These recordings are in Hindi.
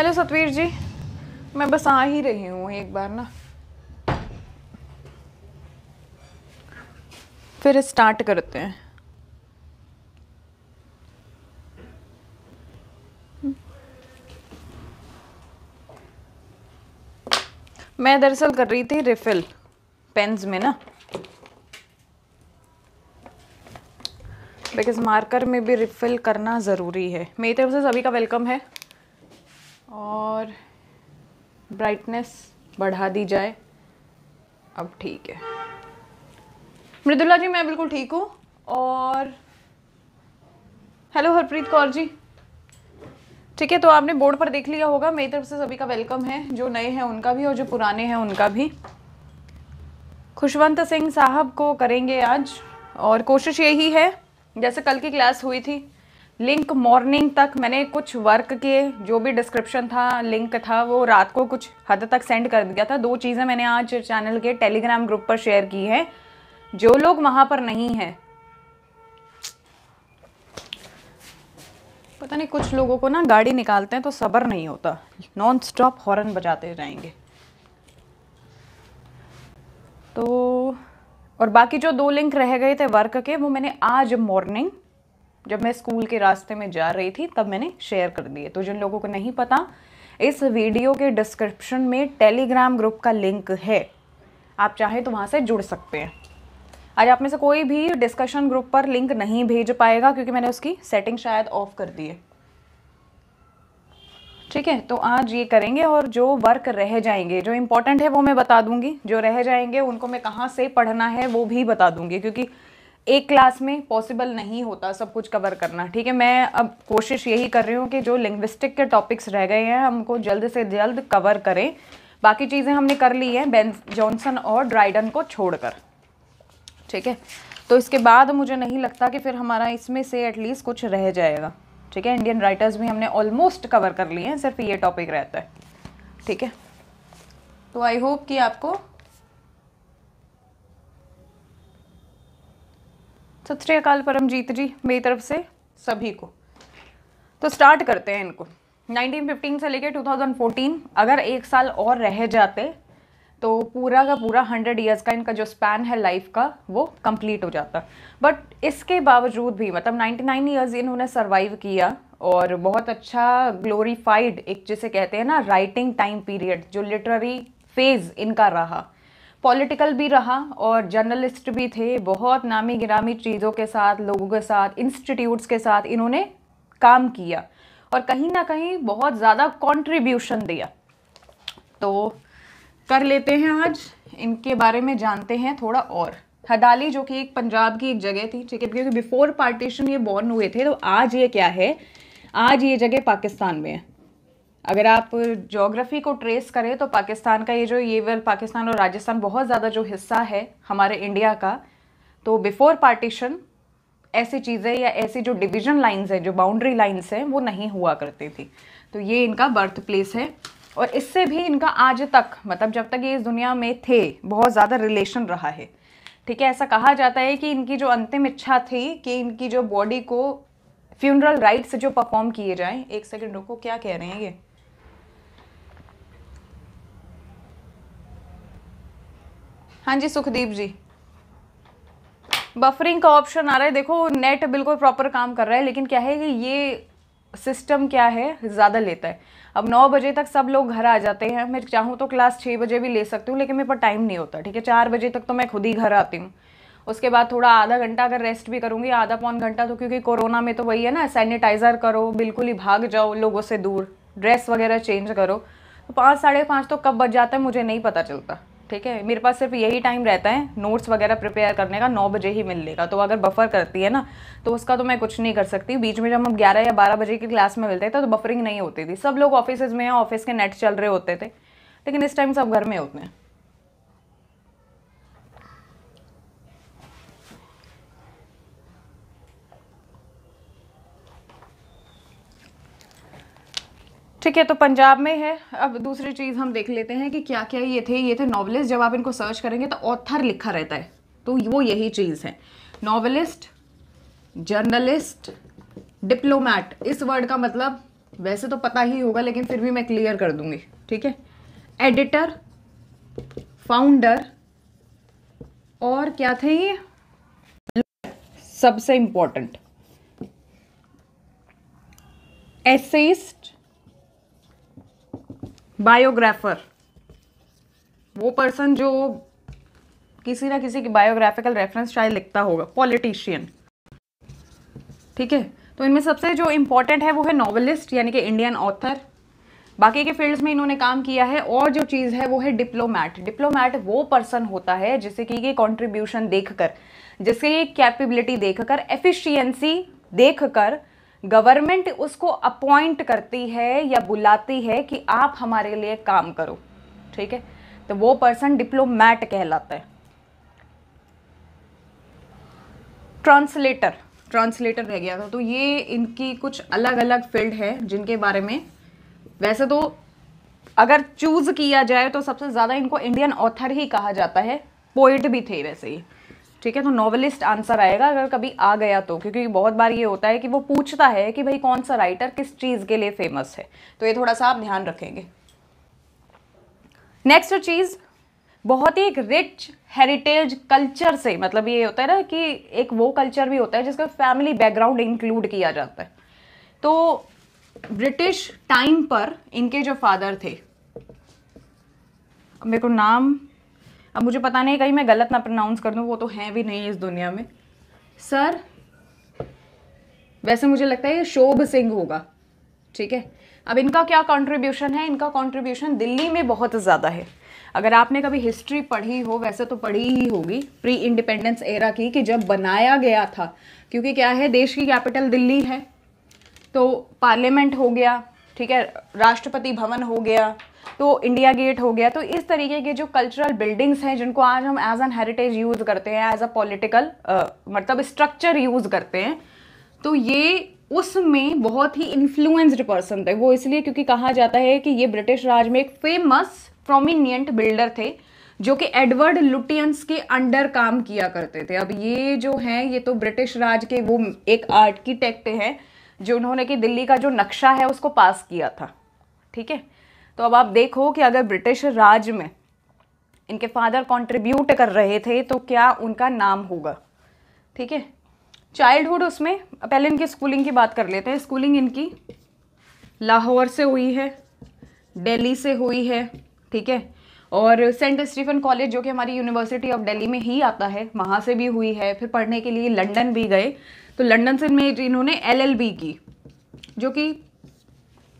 हेलो सतवीर जी मैं बस आ ही रही हूँ एक बार ना फिर स्टार्ट करते हैं मैं दरअसल कर रही थी रिफिल पेन्स में ना बिकॉज मार्कर में भी रिफिल करना ज़रूरी है मेरी तरफ से सभी का वेलकम है और ब्राइटनेस बढ़ा दी जाए अब ठीक है मृदुला जी मैं बिल्कुल ठीक हूँ और हेलो हरप्रीत कौर जी ठीक है तो आपने बोर्ड पर देख लिया होगा मेरी तरफ से सभी का वेलकम है जो नए हैं उनका भी और जो पुराने हैं उनका भी खुशवंत सिंह साहब को करेंगे आज और कोशिश यही है जैसे कल की क्लास हुई थी लिंक मॉर्निंग तक मैंने कुछ वर्क के जो भी डिस्क्रिप्शन था लिंक था वो रात को कुछ हद तक सेंड कर दिया था दो चीज़ें मैंने आज चैनल के टेलीग्राम ग्रुप पर शेयर की हैं जो लोग वहाँ पर नहीं हैं पता नहीं कुछ लोगों को ना गाड़ी निकालते हैं तो सब्र नहीं होता नॉन स्टॉप हॉर्न बजाते जाएंगे तो और बाकी जो दो लिंक रह गए थे वर्क के वो मैंने आज मॉर्निंग जब मैं स्कूल के रास्ते में जा रही थी तब मैंने शेयर कर दिए तो जिन लोगों को नहीं पता इस वीडियो के डिस्क्रिप्शन में टेलीग्राम ग्रुप का लिंक है आप चाहें तो वहाँ से जुड़ सकते हैं आज आप में से कोई भी डिस्कशन ग्रुप पर लिंक नहीं भेज पाएगा क्योंकि मैंने उसकी सेटिंग शायद ऑफ कर दी है ठीक है तो आज ये करेंगे और जो वर्क रह जाएंगे जो इम्पोर्टेंट है वो मैं बता दूंगी जो रह जाएंगे उनको मैं कहाँ से पढ़ना है वो भी बता दूंगी क्योंकि एक क्लास में पॉसिबल नहीं होता सब कुछ कवर करना ठीक है मैं अब कोशिश यही कर रही हूँ कि जो लिंग्विस्टिक के टॉपिक्स रह गए हैं हमको जल्द से जल्द कवर करें बाकी चीज़ें हमने कर ली हैं बेन जॉनसन और ड्राइडन को छोड़कर ठीक है तो इसके बाद मुझे नहीं लगता कि फिर हमारा इसमें से एटलीस्ट कुछ रह जाएगा ठीक है इंडियन राइटर्स भी हमने ऑलमोस्ट कवर कर लिए हैं सिर्फ ये टॉपिक रहता है ठीक है तो आई होप कि आपको सत श्रीकाल परमजीत जी मेरी तरफ से सभी को तो स्टार्ट करते हैं इनको 1915 से लेकर 2014 अगर एक साल और रह जाते तो पूरा का पूरा हंड्रेड ईयर्स का इनका जो स्पैन है लाइफ का वो कंप्लीट हो जाता बट इसके बावजूद भी मतलब 99 ईयर्स इन्होंने सर्वाइव किया और बहुत अच्छा ग्लोरीफाइड एक जिसे कहते हैं ना राइटिंग टाइम पीरियड जो लिटररी फेज़ इनका रहा पॉलिटिकल भी रहा और जर्नलिस्ट भी थे बहुत नामी गिरामी चीज़ों के साथ लोगों के साथ इंस्टीट्यूट्स के साथ इन्होंने काम किया और कहीं ना कहीं बहुत ज़्यादा कंट्रीब्यूशन दिया तो कर लेते हैं आज इनके बारे में जानते हैं थोड़ा और हदाली जो कि एक पंजाब की एक जगह थी ठीक है क्योंकि बिफोर पार्टीशन ये बॉर्न हुए थे तो आज ये क्या है आज ये जगह पाकिस्तान में है अगर आप जोग्राफ़ी को ट्रेस करें तो पाकिस्तान का ये जो ये वेल पाकिस्तान और राजस्थान बहुत ज़्यादा जो हिस्सा है हमारे इंडिया का तो बिफोर पार्टीशन ऐसी चीज़ें या ऐसी जो डिवीजन लाइंस हैं जो बाउंड्री लाइंस हैं वो नहीं हुआ करती थी तो ये इनका बर्थ प्लेस है और इससे भी इनका आज तक मतलब जब तक ये इस दुनिया में थे बहुत ज़्यादा रिलेशन रहा है ठीक है ऐसा कहा जाता है कि इनकी जो अंतिम इच्छा थी कि इनकी जो बॉडी को फ्यूनरल राइट्स जो परफॉर्म किए जाएं एक सेकंड रुको क्या कह रहे हैं ये हाँ जी सुखदीप जी बफरिंग का ऑप्शन आ रहा है देखो नेट बिल्कुल प्रॉपर काम कर रहा है लेकिन क्या है कि ये सिस्टम क्या है ज़्यादा लेता है अब नौ बजे तक सब लोग घर आ जाते हैं मैं चाहूँ तो क्लास छः बजे भी ले सकती हूँ लेकिन मेरे पर टाइम नहीं होता ठीक है चार बजे तक तो मैं खुद ही घर आती हूँ उसके बाद थोड़ा आधा घंटा अगर रेस्ट भी करूँगी आधा पौन घंटा तो क्योंकि कोरोना में तो वही है ना सैनिटाइज़र करो बिल्कुल ही भाग जाओ लोगों से दूर ड्रेस वगैरह चेंज करो तो पाँच साढ़े पाँच तो कब बच जाता है मुझे नहीं पता चलता ठीक है मेरे पास सिर्फ यही टाइम रहता है नोट्स वगैरह प्रिपेयर करने का नौ बजे ही मिलने का तो अगर बफर करती है ना तो उसका तो मैं कुछ नहीं कर सकती बीच में जब हम ग्यारह या बारह बजे की क्लास में मिलते थे तो बफरिंग नहीं होती थी सब लोग ऑफिस में या ऑफिस के नेट चल रहे होते थे लेकिन इस टाइम सब घर में होते हैं ठीक है तो पंजाब में है अब दूसरी चीज़ हम देख लेते हैं कि क्या क्या ये थे ये थे नॉवलिस्ट जब आप इनको सर्च करेंगे तो ऑथर लिखा रहता है तो वो यही चीज़ है नॉवलिस्ट जर्नलिस्ट डिप्लोमैट इस वर्ड का मतलब वैसे तो पता ही होगा लेकिन फिर भी मैं क्लियर कर दूंगी ठीक है एडिटर फाउंडर और क्या थे ये सबसे इंपॉर्टेंट एसेस्ट बायोग्राफर वो पर्सन जो किसी ना किसी की बायोग्राफिकल रेफरेंस शायद लिखता होगा पॉलिटिशियन ठीक है तो इनमें सबसे जो इम्पोर्टेंट है वो है नॉवलिस्ट यानी कि इंडियन ऑथर बाकी के फील्ड्स में इन्होंने काम किया है और जो चीज़ है वो है डिप्लोमैट डिप्लोमैट वो पर्सन होता है जिसे कि ये कॉन्ट्रीब्यूशन देखकर जिसके ये कैपेबिलिटी देखकर एफिशिएंसी देखकर गवर्नमेंट उसको अपॉइंट करती है या बुलाती है कि आप हमारे लिए काम करो ठीक है तो वो पर्सन डिप्लोमैट कहलाता है ट्रांसलेटर ट्रांसलेटर रह गया था तो ये इनकी कुछ अलग अलग फील्ड है जिनके बारे में वैसे तो अगर चूज़ किया जाए तो सबसे ज़्यादा इनको इंडियन ऑथर ही कहा जाता है पोइट भी थे वैसे ही ठीक है तो नॉवलिस्ट आंसर आएगा अगर कभी आ गया तो क्योंकि बहुत बार ये होता है कि वो पूछता है कि भाई कौन सा राइटर किस चीज़ के लिए फेमस है तो ये थोड़ा सा आप ध्यान रखेंगे नेक्स्ट चीज़ बहुत ही एक रिच हेरिटेज कल्चर से मतलब ये होता है ना कि एक वो कल्चर भी होता है जिसका फैमिली बैकग्राउंड इंक्लूड किया जाता है तो ब्रिटिश टाइम पर इनके जो फादर थे मेरे को नाम अब मुझे पता नहीं कहीं मैं गलत ना प्रोनाउंस कर दूँ वो तो है भी नहीं इस दुनिया में सर वैसे मुझे लगता है ये शोभ सिंह होगा ठीक है अब इनका क्या कंट्रीब्यूशन है इनका कंट्रीब्यूशन दिल्ली में बहुत ज़्यादा है अगर आपने कभी हिस्ट्री पढ़ी हो वैसे तो पढ़ी ही होगी प्री इंडिपेंडेंस एरा की कि जब बनाया गया था क्योंकि क्या है देश की कैपिटल दिल्ली है तो पार्लियामेंट हो गया ठीक है राष्ट्रपति भवन हो गया तो इंडिया गेट हो गया तो इस तरीके के जो कल्चरल बिल्डिंग्स हैं जिनको आज हम एज एन हेरिटेज यूज़ करते हैं एज अ पॉलिटिकल मतलब स्ट्रक्चर यूज़ करते हैं तो ये उसमें बहुत ही इन्फ्लुएंस्ड पर्सन थे वो इसलिए क्योंकि कहा जाता है कि ये ब्रिटिश राज में एक फेमस प्रोमिनियंट बिल्डर थे जो कि एडवर्ड लुटियंस के अंडर काम किया करते थे अब ये जो हैं ये तो ब्रिटिश राज के वो एक आर्किटेक्ट हैं जो उन्होंने कि दिल्ली का जो नक्शा है उसको पास किया था ठीक है तो अब आप देखो कि अगर ब्रिटिश राज में इनके फादर कंट्रीब्यूट कर रहे थे तो क्या उनका नाम होगा ठीक है चाइल्डहुड उसमें पहले इनकी स्कूलिंग की बात कर लेते हैं स्कूलिंग इनकी लाहौर से हुई है दिल्ली से हुई है ठीक है और सेंट स्टीफन कॉलेज जो कि हमारी यूनिवर्सिटी ऑफ दिल्ली में ही आता है वहाँ से भी हुई है फिर पढ़ने के लिए लंदन भी गए तो लंदन से में इन्होंने एलएलबी की जो कि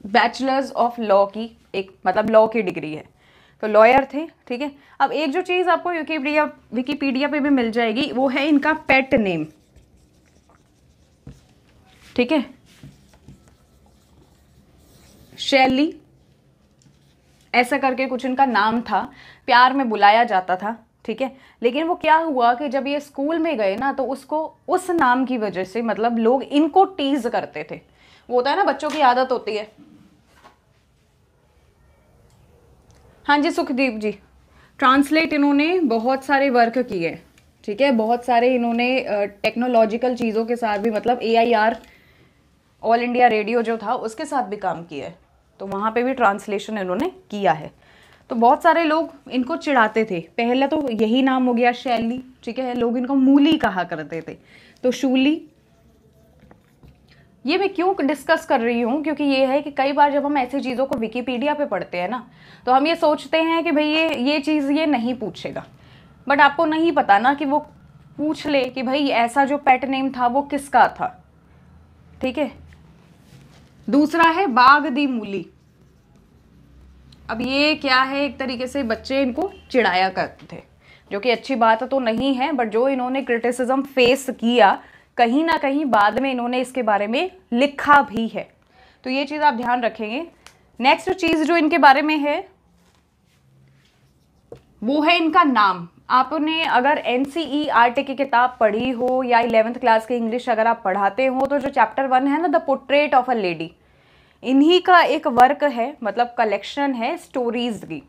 बैचलर्स ऑफ लॉ की एक मतलब लॉ की डिग्री है तो लॉयर थे ठीक है अब एक जो चीज़ आपको विकीपीडिया विकीपीडिया पे भी मिल जाएगी वो है इनका पेट नेम ठीक है शैली ऐसा करके कुछ इनका नाम था प्यार में बुलाया जाता था ठीक है लेकिन वो क्या हुआ कि जब ये स्कूल में गए ना तो उसको उस नाम की वजह से मतलब लोग इनको टीज करते थे वो होता है ना बच्चों की आदत होती है हाँ जी सुखदीप जी ट्रांसलेट इन्होंने बहुत सारे वर्क किए ठीक है बहुत सारे इन्होंने टेक्नोलॉजिकल चीज़ों के साथ भी मतलब ए ऑल इंडिया रेडियो जो था उसके साथ भी काम किया है तो वहाँ पे भी ट्रांसलेशन इन्होंने किया है तो बहुत सारे लोग इनको चिढ़ाते थे पहले तो यही नाम हो गया शैली ठीक है लोग इनको मूली कहा करते थे तो शूली ये मैं क्यों डिस्कस कर रही हूँ क्योंकि ये है कि कई बार जब हम ऐसी चीज़ों को विकीपीडिया पे पढ़ते हैं ना तो हम ये सोचते हैं कि भाई ये ये चीज़ ये नहीं पूछेगा बट आपको नहीं पता ना कि वो पूछ ले कि भाई ऐसा जो पेट नेम था वो किसका था ठीक है दूसरा है बाघ दी मूली अब ये क्या है एक तरीके से बच्चे इनको चिड़ाया करते थे जो कि अच्छी बात तो नहीं है बट जो इन्होंने क्रिटिसिज्म फेस किया कहीं ना कहीं बाद में इन्होंने इसके बारे में लिखा भी है तो ये चीज़ आप ध्यान रखेंगे नेक्स्ट चीज़ जो इनके बारे में है वो है इनका नाम आपने अगर एन सी e की किताब पढ़ी हो या इलेवेंथ क्लास की इंग्लिश अगर आप पढ़ाते हो तो जो चैप्टर वन है ना the portrait of a lady इन्हीं का एक वर्क है मतलब कलेक्शन है स्टोरीज की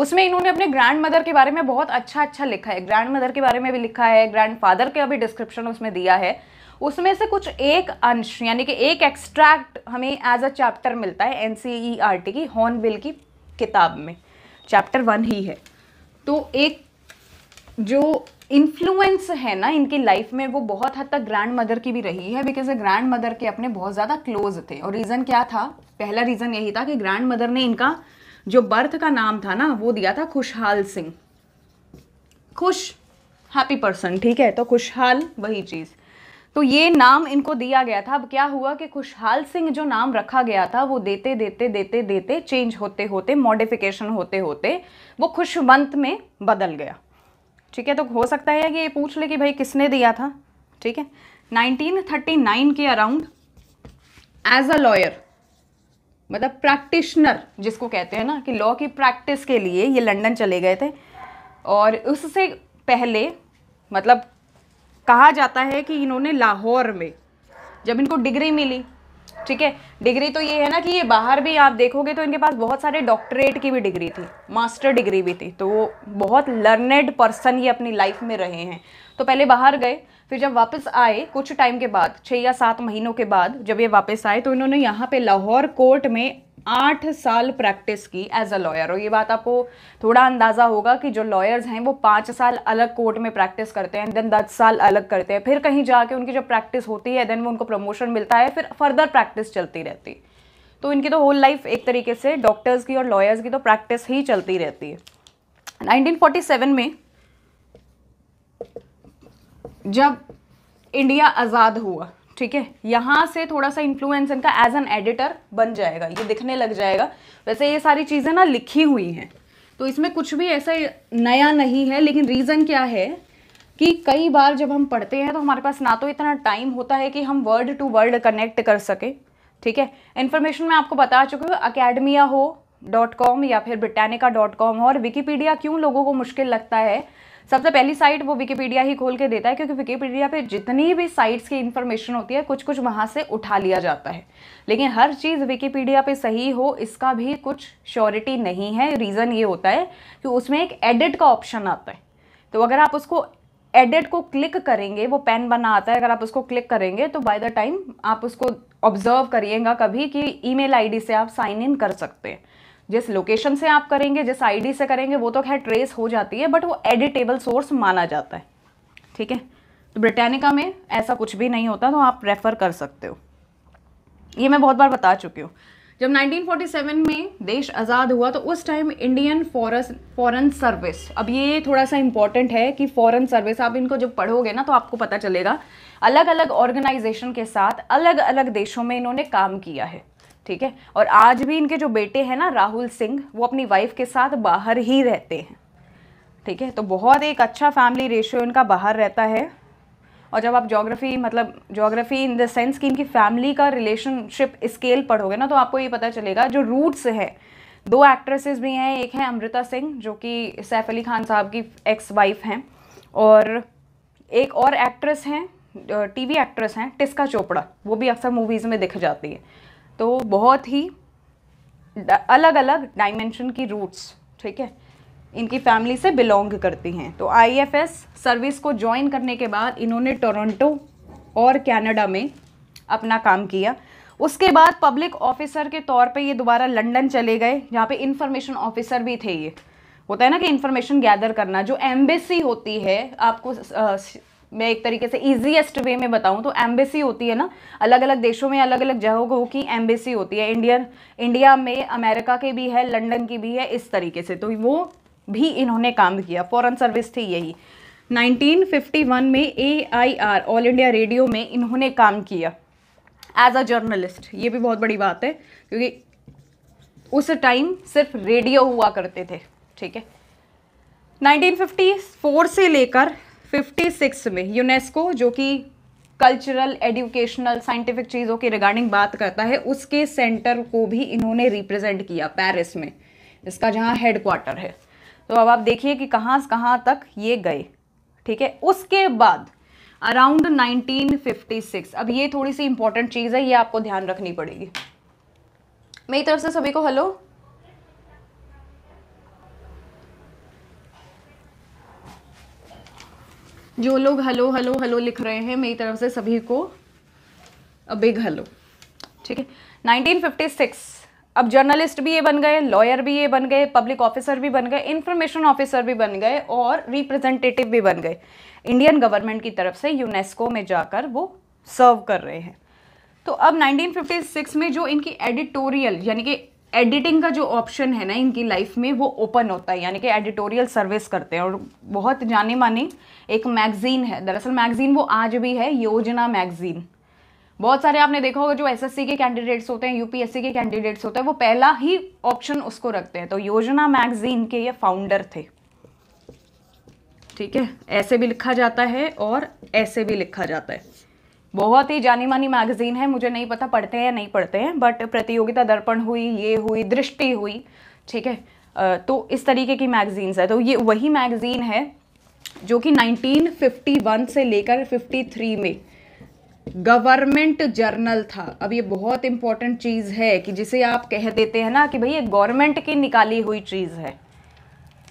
उसमें इन्होंने अपने ग्रैंड मदर के बारे में बहुत अच्छा अच्छा लिखा है ग्रैंड मदर के बारे में भी लिखा है ग्रैंड फादर का भी डिस्क्रिप्शन उसमें दिया है उसमें से कुछ एक अंश यानी कि एक एक्सट्रैक्ट हमें एज अ चैप्टर मिलता है N C E R T की हॉर्नबिल की किताब में चैप्टर वन ही है तो एक जो इन्फ्लुएंस है ना इनकी लाइफ में वो बहुत हद तक ग्रैंड मदर की भी रही है बिकॉज ग्रैंड मदर के अपने बहुत ज़्यादा क्लोज थे और रीज़न क्या था पहला रीज़न यही था कि ग्रैंड मदर ने इनका जो बर्थ का नाम था ना वो दिया था खुशहाल सिंह खुश हैप्पी पर्सन ठीक है तो खुशहाल वही चीज़ तो ये नाम इनको दिया गया था अब क्या हुआ कि खुशहाल सिंह जो नाम रखा गया था वो देते देते देते देते चेंज होते होते मॉडिफिकेशन होते होते वो खुशवंत में बदल गया ठीक है तो हो सकता है कि ये पूछ ले कि भाई किसने दिया था ठीक है 1939 के अराउंड एज अ लॉयर मतलब प्रैक्टिशनर जिसको कहते हैं ना कि लॉ की प्रैक्टिस के लिए ये लंदन चले गए थे और उससे पहले मतलब कहा जाता है कि इन्होंने लाहौर में जब इनको डिग्री मिली ठीक है डिग्री तो ये है ना कि ये बाहर भी आप देखोगे तो इनके पास बहुत सारे डॉक्टरेट की भी डिग्री थी मास्टर डिग्री भी थी तो वो बहुत लर्नेड पर्सन ही अपनी लाइफ में रहे हैं तो पहले बाहर गए फिर जब वापस आए कुछ टाइम के बाद छः या सात महीनों के बाद जब ये वापस आए तो इन्होंने यहाँ पे लाहौर कोर्ट में आठ साल प्रैक्टिस की एज अ लॉयर और ये बात आपको थोड़ा अंदाज़ा होगा कि जो लॉयर्स हैं वो पाँच साल अलग कोर्ट में प्रैक्टिस करते हैं देन दस साल अलग करते हैं फिर कहीं जाके उनकी जब प्रैक्टिस होती है देन वो उनको प्रमोशन मिलता है फिर फर्दर प्रैक्टिस चलती रहती है तो इनकी तो होल लाइफ एक तरीके से डॉक्टर्स की और लॉयर्स की तो प्रैक्टिस ही चलती रहती है 1947 में जब इंडिया आज़ाद हुआ ठीक है यहाँ से थोड़ा सा इन्फ्लुएंस इनका एज एन एडिटर बन जाएगा ये दिखने लग जाएगा वैसे ये सारी चीज़ें ना लिखी हुई हैं तो इसमें कुछ भी ऐसा नया नहीं है लेकिन रीज़न क्या है कि कई बार जब हम पढ़ते हैं तो हमारे पास ना तो इतना टाइम होता है कि हम वर्ड टू वर्ड कनेक्ट कर सकें ठीक है इन्फॉर्मेशन मैं आपको बता चुकी हूँ अकेडमिया हो डॉट कॉम या फिर ब्रिटानिका डॉट कॉम और विकीपीडिया क्यों लोगों को मुश्किल लगता है सबसे पहली साइट वो विकीपीडिया ही खोल के देता है क्योंकि विकीपीडिया पे जितनी भी साइट्स की इन्फॉर्मेशन होती है कुछ कुछ वहाँ से उठा लिया जाता है लेकिन हर चीज़ विकीपीडिया पे सही हो इसका भी कुछ श्योरिटी नहीं है रीज़न ये होता है कि उसमें एक एडिट का ऑप्शन आता है तो अगर आप उसको एडिट को क्लिक करेंगे वो पेन बना आता है अगर आप उसको क्लिक करेंगे तो बाय द टाइम आप उसको ऑब्जर्व करिएगा कभी कि ई मेल से आप साइन इन कर सकते हैं जिस लोकेशन से आप करेंगे जिस आईडी से करेंगे वो तो खैर ट्रेस हो जाती है बट वो एडिटेबल सोर्स माना जाता है ठीक है तो ब्रिटानिका में ऐसा कुछ भी नहीं होता तो आप रेफ़र कर सकते हो ये मैं बहुत बार बता चुकी हूँ जब 1947 में देश आज़ाद हुआ तो उस time Indian for foreign service अब ये थोड़ा सा इम्पॉर्टेंट है कि फॉरन सर्विस आप इनको जब पढ़ोगे ना तो आपको पता चलेगा अलग अलग ऑर्गेनाइजेशन के साथ अलग अलग देशों में इन्होंने काम किया है ठीक है और आज भी इनके जो बेटे हैं ना राहुल सिंह वो अपनी वाइफ के साथ बाहर ही रहते हैं ठीक है तो बहुत एक अच्छा फैमिली रेशियो इनका बाहर रहता है और जब आप जोग्राफी मतलब जोग्राफी इन द सेंस कि इनकी फैमिली का रिलेशनशिप स्केल पढ़ोगे ना तो आपको ये पता चलेगा जो रूट्स है दो एक्ट्रेसेस भी हैं एक हैं अमृता सिंह जो कि सैफ अली खान साहब की एक्स वाइफ हैं और एक और एक्ट्रेस हैं टीवी एक्ट्रेस हैं टिस्का चोपड़ा वो भी अक्सर मूवीज़ में दिख जाती है तो बहुत ही अलग अलग डायमेंशन की रूट्स ठीक है इनकी फैमिली से बिलोंग करती हैं तो आईएफएस सर्विस को ज्वाइन करने के बाद इन्होंने टोरंटो और कनाडा में अपना काम किया उसके बाद पब्लिक ऑफिसर के तौर पे ये दोबारा लंदन चले गए जहाँ पे इंफॉर्मेशन ऑफिसर भी थे ये होता है ना कि इन्फॉर्मेशन गैदर करना जो एम्बेसी होती है आपको मैं एक तरीके से ईजिएस्ट वे में बताऊं तो एम्बेसी होती है ना अलग अलग देशों में अलग अलग जगहों की एम्बेसी होती है इंडियन इंडिया में अमेरिका के भी है लंदन की भी है इस तरीके से तो वो भी इन्होंने काम किया फॉरेन सर्विस थी यही 1951 में आर ऑल इंडिया रेडियो में इन्होंने काम किया एज अ जर्नलिस्ट ये भी बहुत बड़ी बात है क्योंकि उस टाइम सिर्फ रेडियो हुआ करते थे ठीक है 1954 से लेकर 1956 में यूनेस्को जो कि कल्चरल एडुकेशनल साइंटिफिक चीज़ों के रिगार्डिंग बात करता है उसके सेंटर को भी इन्होंने रिप्रेजेंट किया पेरिस में इसका जहाँ हेडक्वार्टर है तो अब आप देखिए कि कहाँ से कहाँ तक ये गए ठीक है उसके बाद अराउंड 1956 अब ये थोड़ी सी इंपॉर्टेंट चीज़ है ये आपको ध्यान रखनी पड़ेगी मेरी तरफ से सभी को हेलो जो लोग हलो हलो हलो लिख रहे हैं मेरी तरफ से सभी को अ बिग हलो ठीक है 1956 अब जर्नलिस्ट भी ये बन गए लॉयर भी ये बन गए पब्लिक ऑफिसर भी बन गए इंफॉर्मेशन ऑफिसर भी बन गए और रिप्रेजेंटेटिव भी बन गए इंडियन गवर्नमेंट की तरफ से यूनेस्को में जाकर वो सर्व कर रहे हैं तो अब 1956 में जो इनकी एडिटोरियल यानी कि एडिटिंग का जो ऑप्शन है ना इनकी लाइफ में वो ओपन होता है यानी कि एडिटोरियल सर्विस करते हैं और बहुत जाने माने एक मैगज़ीन है दरअसल मैगज़ीन वो आज भी है योजना मैगज़ीन बहुत सारे आपने देखा होगा जो एसएससी के कैंडिडेट्स होते हैं यूपीएससी के कैंडिडेट्स होते हैं वो पहला ही ऑप्शन उसको रखते हैं तो योजना मैगज़ीन के ये फाउंडर थे ठीक है ऐसे भी लिखा जाता है और ऐसे भी लिखा जाता है बहुत ही जानी मानी मैगजीन है मुझे नहीं पता पढ़ते हैं या नहीं पढ़ते हैं बट प्रतियोगिता दर्पण हुई ये हुई दृष्टि हुई ठीक है तो इस तरीके की मैगजीन्स है तो ये वही मैगज़ीन है जो कि 1951 से लेकर 53 में गवर्नमेंट जर्नल था अब ये बहुत इंपॉर्टेंट चीज़ है कि जिसे आप कह देते हैं ना कि भाई ये गवर्नमेंट की निकाली हुई चीज़ है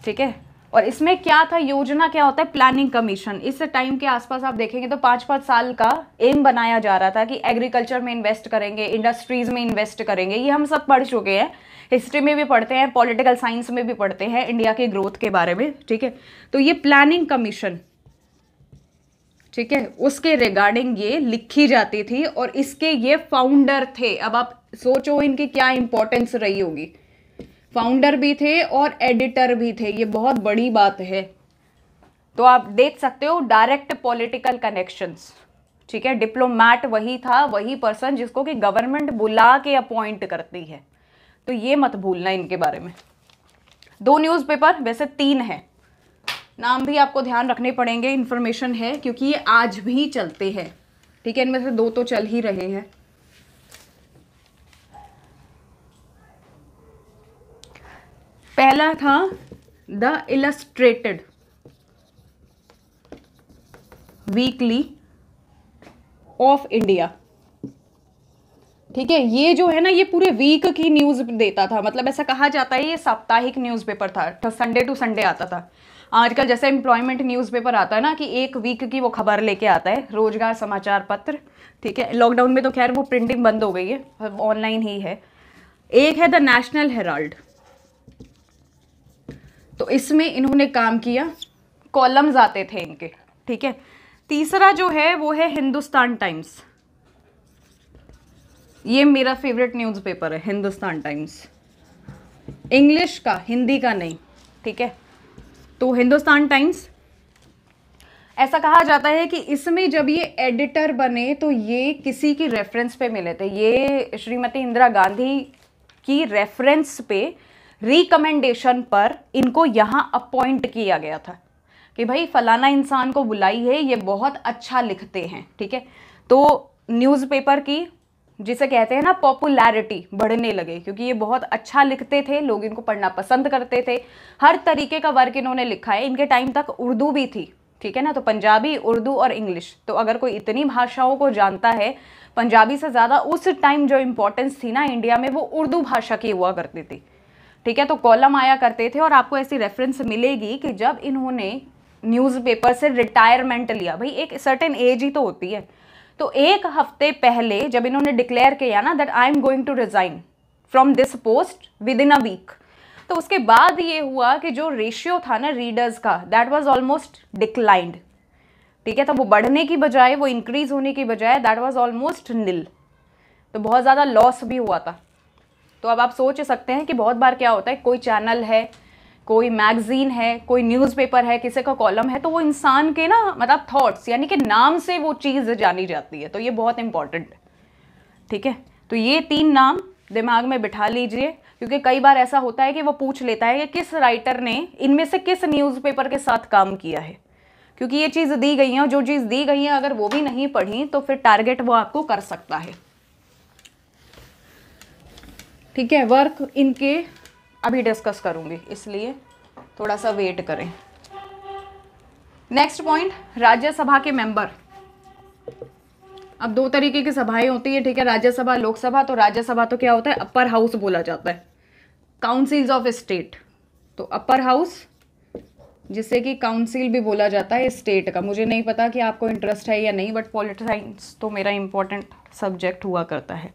ठीक है और इसमें क्या था योजना क्या होता है प्लानिंग कमीशन इस टाइम के आसपास आप देखेंगे तो पांच पांच साल का एम बनाया जा रहा था कि एग्रीकल्चर में इन्वेस्ट करेंगे इंडस्ट्रीज़ में इन्वेस्ट करेंगे ये हम सब पढ़ चुके हैं हिस्ट्री में भी पढ़ते हैं पॉलिटिकल साइंस में भी पढ़ते हैं इंडिया के ग्रोथ के बारे में ठीक है तो ये प्लानिंग कमीशन ठीक है उसके रिगार्डिंग ये लिखी जाती थी और इसके ये फाउंडर थे अब आप सोचो इनकी क्या इंपॉर्टेंस रही होगी फाउंडर भी थे और एडिटर भी थे ये बहुत बड़ी बात है तो आप देख सकते हो डायरेक्ट पॉलिटिकल कनेक्शंस ठीक है डिप्लोमैट वही था वही पर्सन जिसको कि गवर्नमेंट बुला के अपॉइंट करती है तो ये मत भूलना इनके बारे में दो न्यूज़पेपर वैसे तीन हैं नाम भी आपको ध्यान रखने पड़ेंगे इन्फॉर्मेशन है क्योंकि ये आज भी चलते हैं ठीक है इनमें से दो तो चल ही रहे हैं पहला था the Illustrated Weekly of India ठीक है ये जो है ना ये पूरे वीक की न्यूज़ देता था मतलब ऐसा कहा जाता है ये साप्ताहिक न्यूज़पेपर था संडे टू संडे आता था आजकल जैसे एम्प्लॉयमेंट न्यूज़पेपर आता है ना कि एक वीक की वो खबर लेके आता है रोजगार समाचार पत्र ठीक है लॉकडाउन में तो खैर वो प्रिंटिंग बंद हो गई है ऑनलाइन ही है एक है द नेशनल हेराल्ड तो इसमें इन्होंने काम किया कॉलम्स आते थे इनके ठीक है तीसरा जो है वो है हिंदुस्तान टाइम्स ये मेरा फेवरेट न्यूज़पेपर है हिंदुस्तान टाइम्स इंग्लिश का हिंदी का नहीं ठीक है तो हिंदुस्तान टाइम्स ऐसा कहा जाता है कि इसमें जब ये एडिटर बने तो ये किसी की रेफरेंस पे मिले थे ये श्रीमती इंदिरा गांधी की रेफरेंस पे रिकमेंडेशन पर इनको यहाँ अपॉइंट किया गया था कि भाई फलाना इंसान को बुलाई है ये बहुत अच्छा लिखते हैं ठीक है तो न्यूज़पेपर की जिसे कहते हैं ना पॉपुलैरिटी बढ़ने लगे क्योंकि ये बहुत अच्छा लिखते थे लोग इनको पढ़ना पसंद करते थे हर तरीके का वर्क इन्होंने लिखा है इनके टाइम तक उर्दू भी थी ठीक है ना तो पंजाबी उर्दू और इंग्लिश तो अगर कोई इतनी भाषाओं को जानता है पंजाबी से ज़्यादा उस टाइम जो इम्पोर्टेंस थी ना इंडिया में वो उर्दू भाषा की हुआ करती थी ठीक है तो कॉलम आया करते थे और आपको ऐसी रेफरेंस मिलेगी कि जब इन्होंने न्यूज़पेपर से रिटायरमेंट लिया भाई एक सर्टेन एज ही तो होती है तो एक हफ्ते पहले जब इन्होंने डिक्लेयर किया ना that I am going to resign from this post within a week तो उसके बाद ये हुआ कि जो रेशियो था ना रीडर्स का दैट वाज ऑलमोस्ट डिक्लाइंड ठीक है तो वो बढ़ने की बजाय वो इंक्रीज होने की बजाय दैट वाज ऑलमोस्ट नील तो बहुत ज़्यादा लॉस भी हुआ था तो अब आप सोच सकते हैं कि बहुत बार क्या होता है कोई चैनल है कोई मैगज़ीन है कोई न्यूज़पेपर है किसी का कॉलम है तो वो इंसान के ना मतलब थॉट्स यानी कि नाम से वो चीज़ जानी जाती है तो ये बहुत इम्पॉर्टेंट ठीक है तो ये तीन नाम दिमाग में बिठा लीजिए क्योंकि कई बार ऐसा होता है कि वो पूछ लेता है कि किस राइटर ने इनमें से किस न्यूज़पेपर के साथ काम किया है क्योंकि ये चीज़ दी गई हैं और जो चीज़ दी गई हैं अगर वो भी नहीं पढ़ी तो फिर टारगेट वो आपको कर सकता है ठीक है वर्क इनके अभी डिस्कस करूंगी इसलिए थोड़ा सा वेट करें नेक्स्ट पॉइंट राज्यसभा के मेंबर अब दो तरीके की सभाएं होती है ठीक है राज्यसभा लोकसभा तो राज्यसभा तो क्या होता है अपर हाउस बोला जाता है काउंसिल्स ऑफ स्टेट तो अपर हाउस जिससे कि काउंसिल भी बोला जाता है स्टेट का मुझे नहीं पता कि आपको इंटरेस्ट है या नहीं बट पॉलिटिक साइंस तो मेरा इंपॉर्टेंट सब्जेक्ट हुआ करता है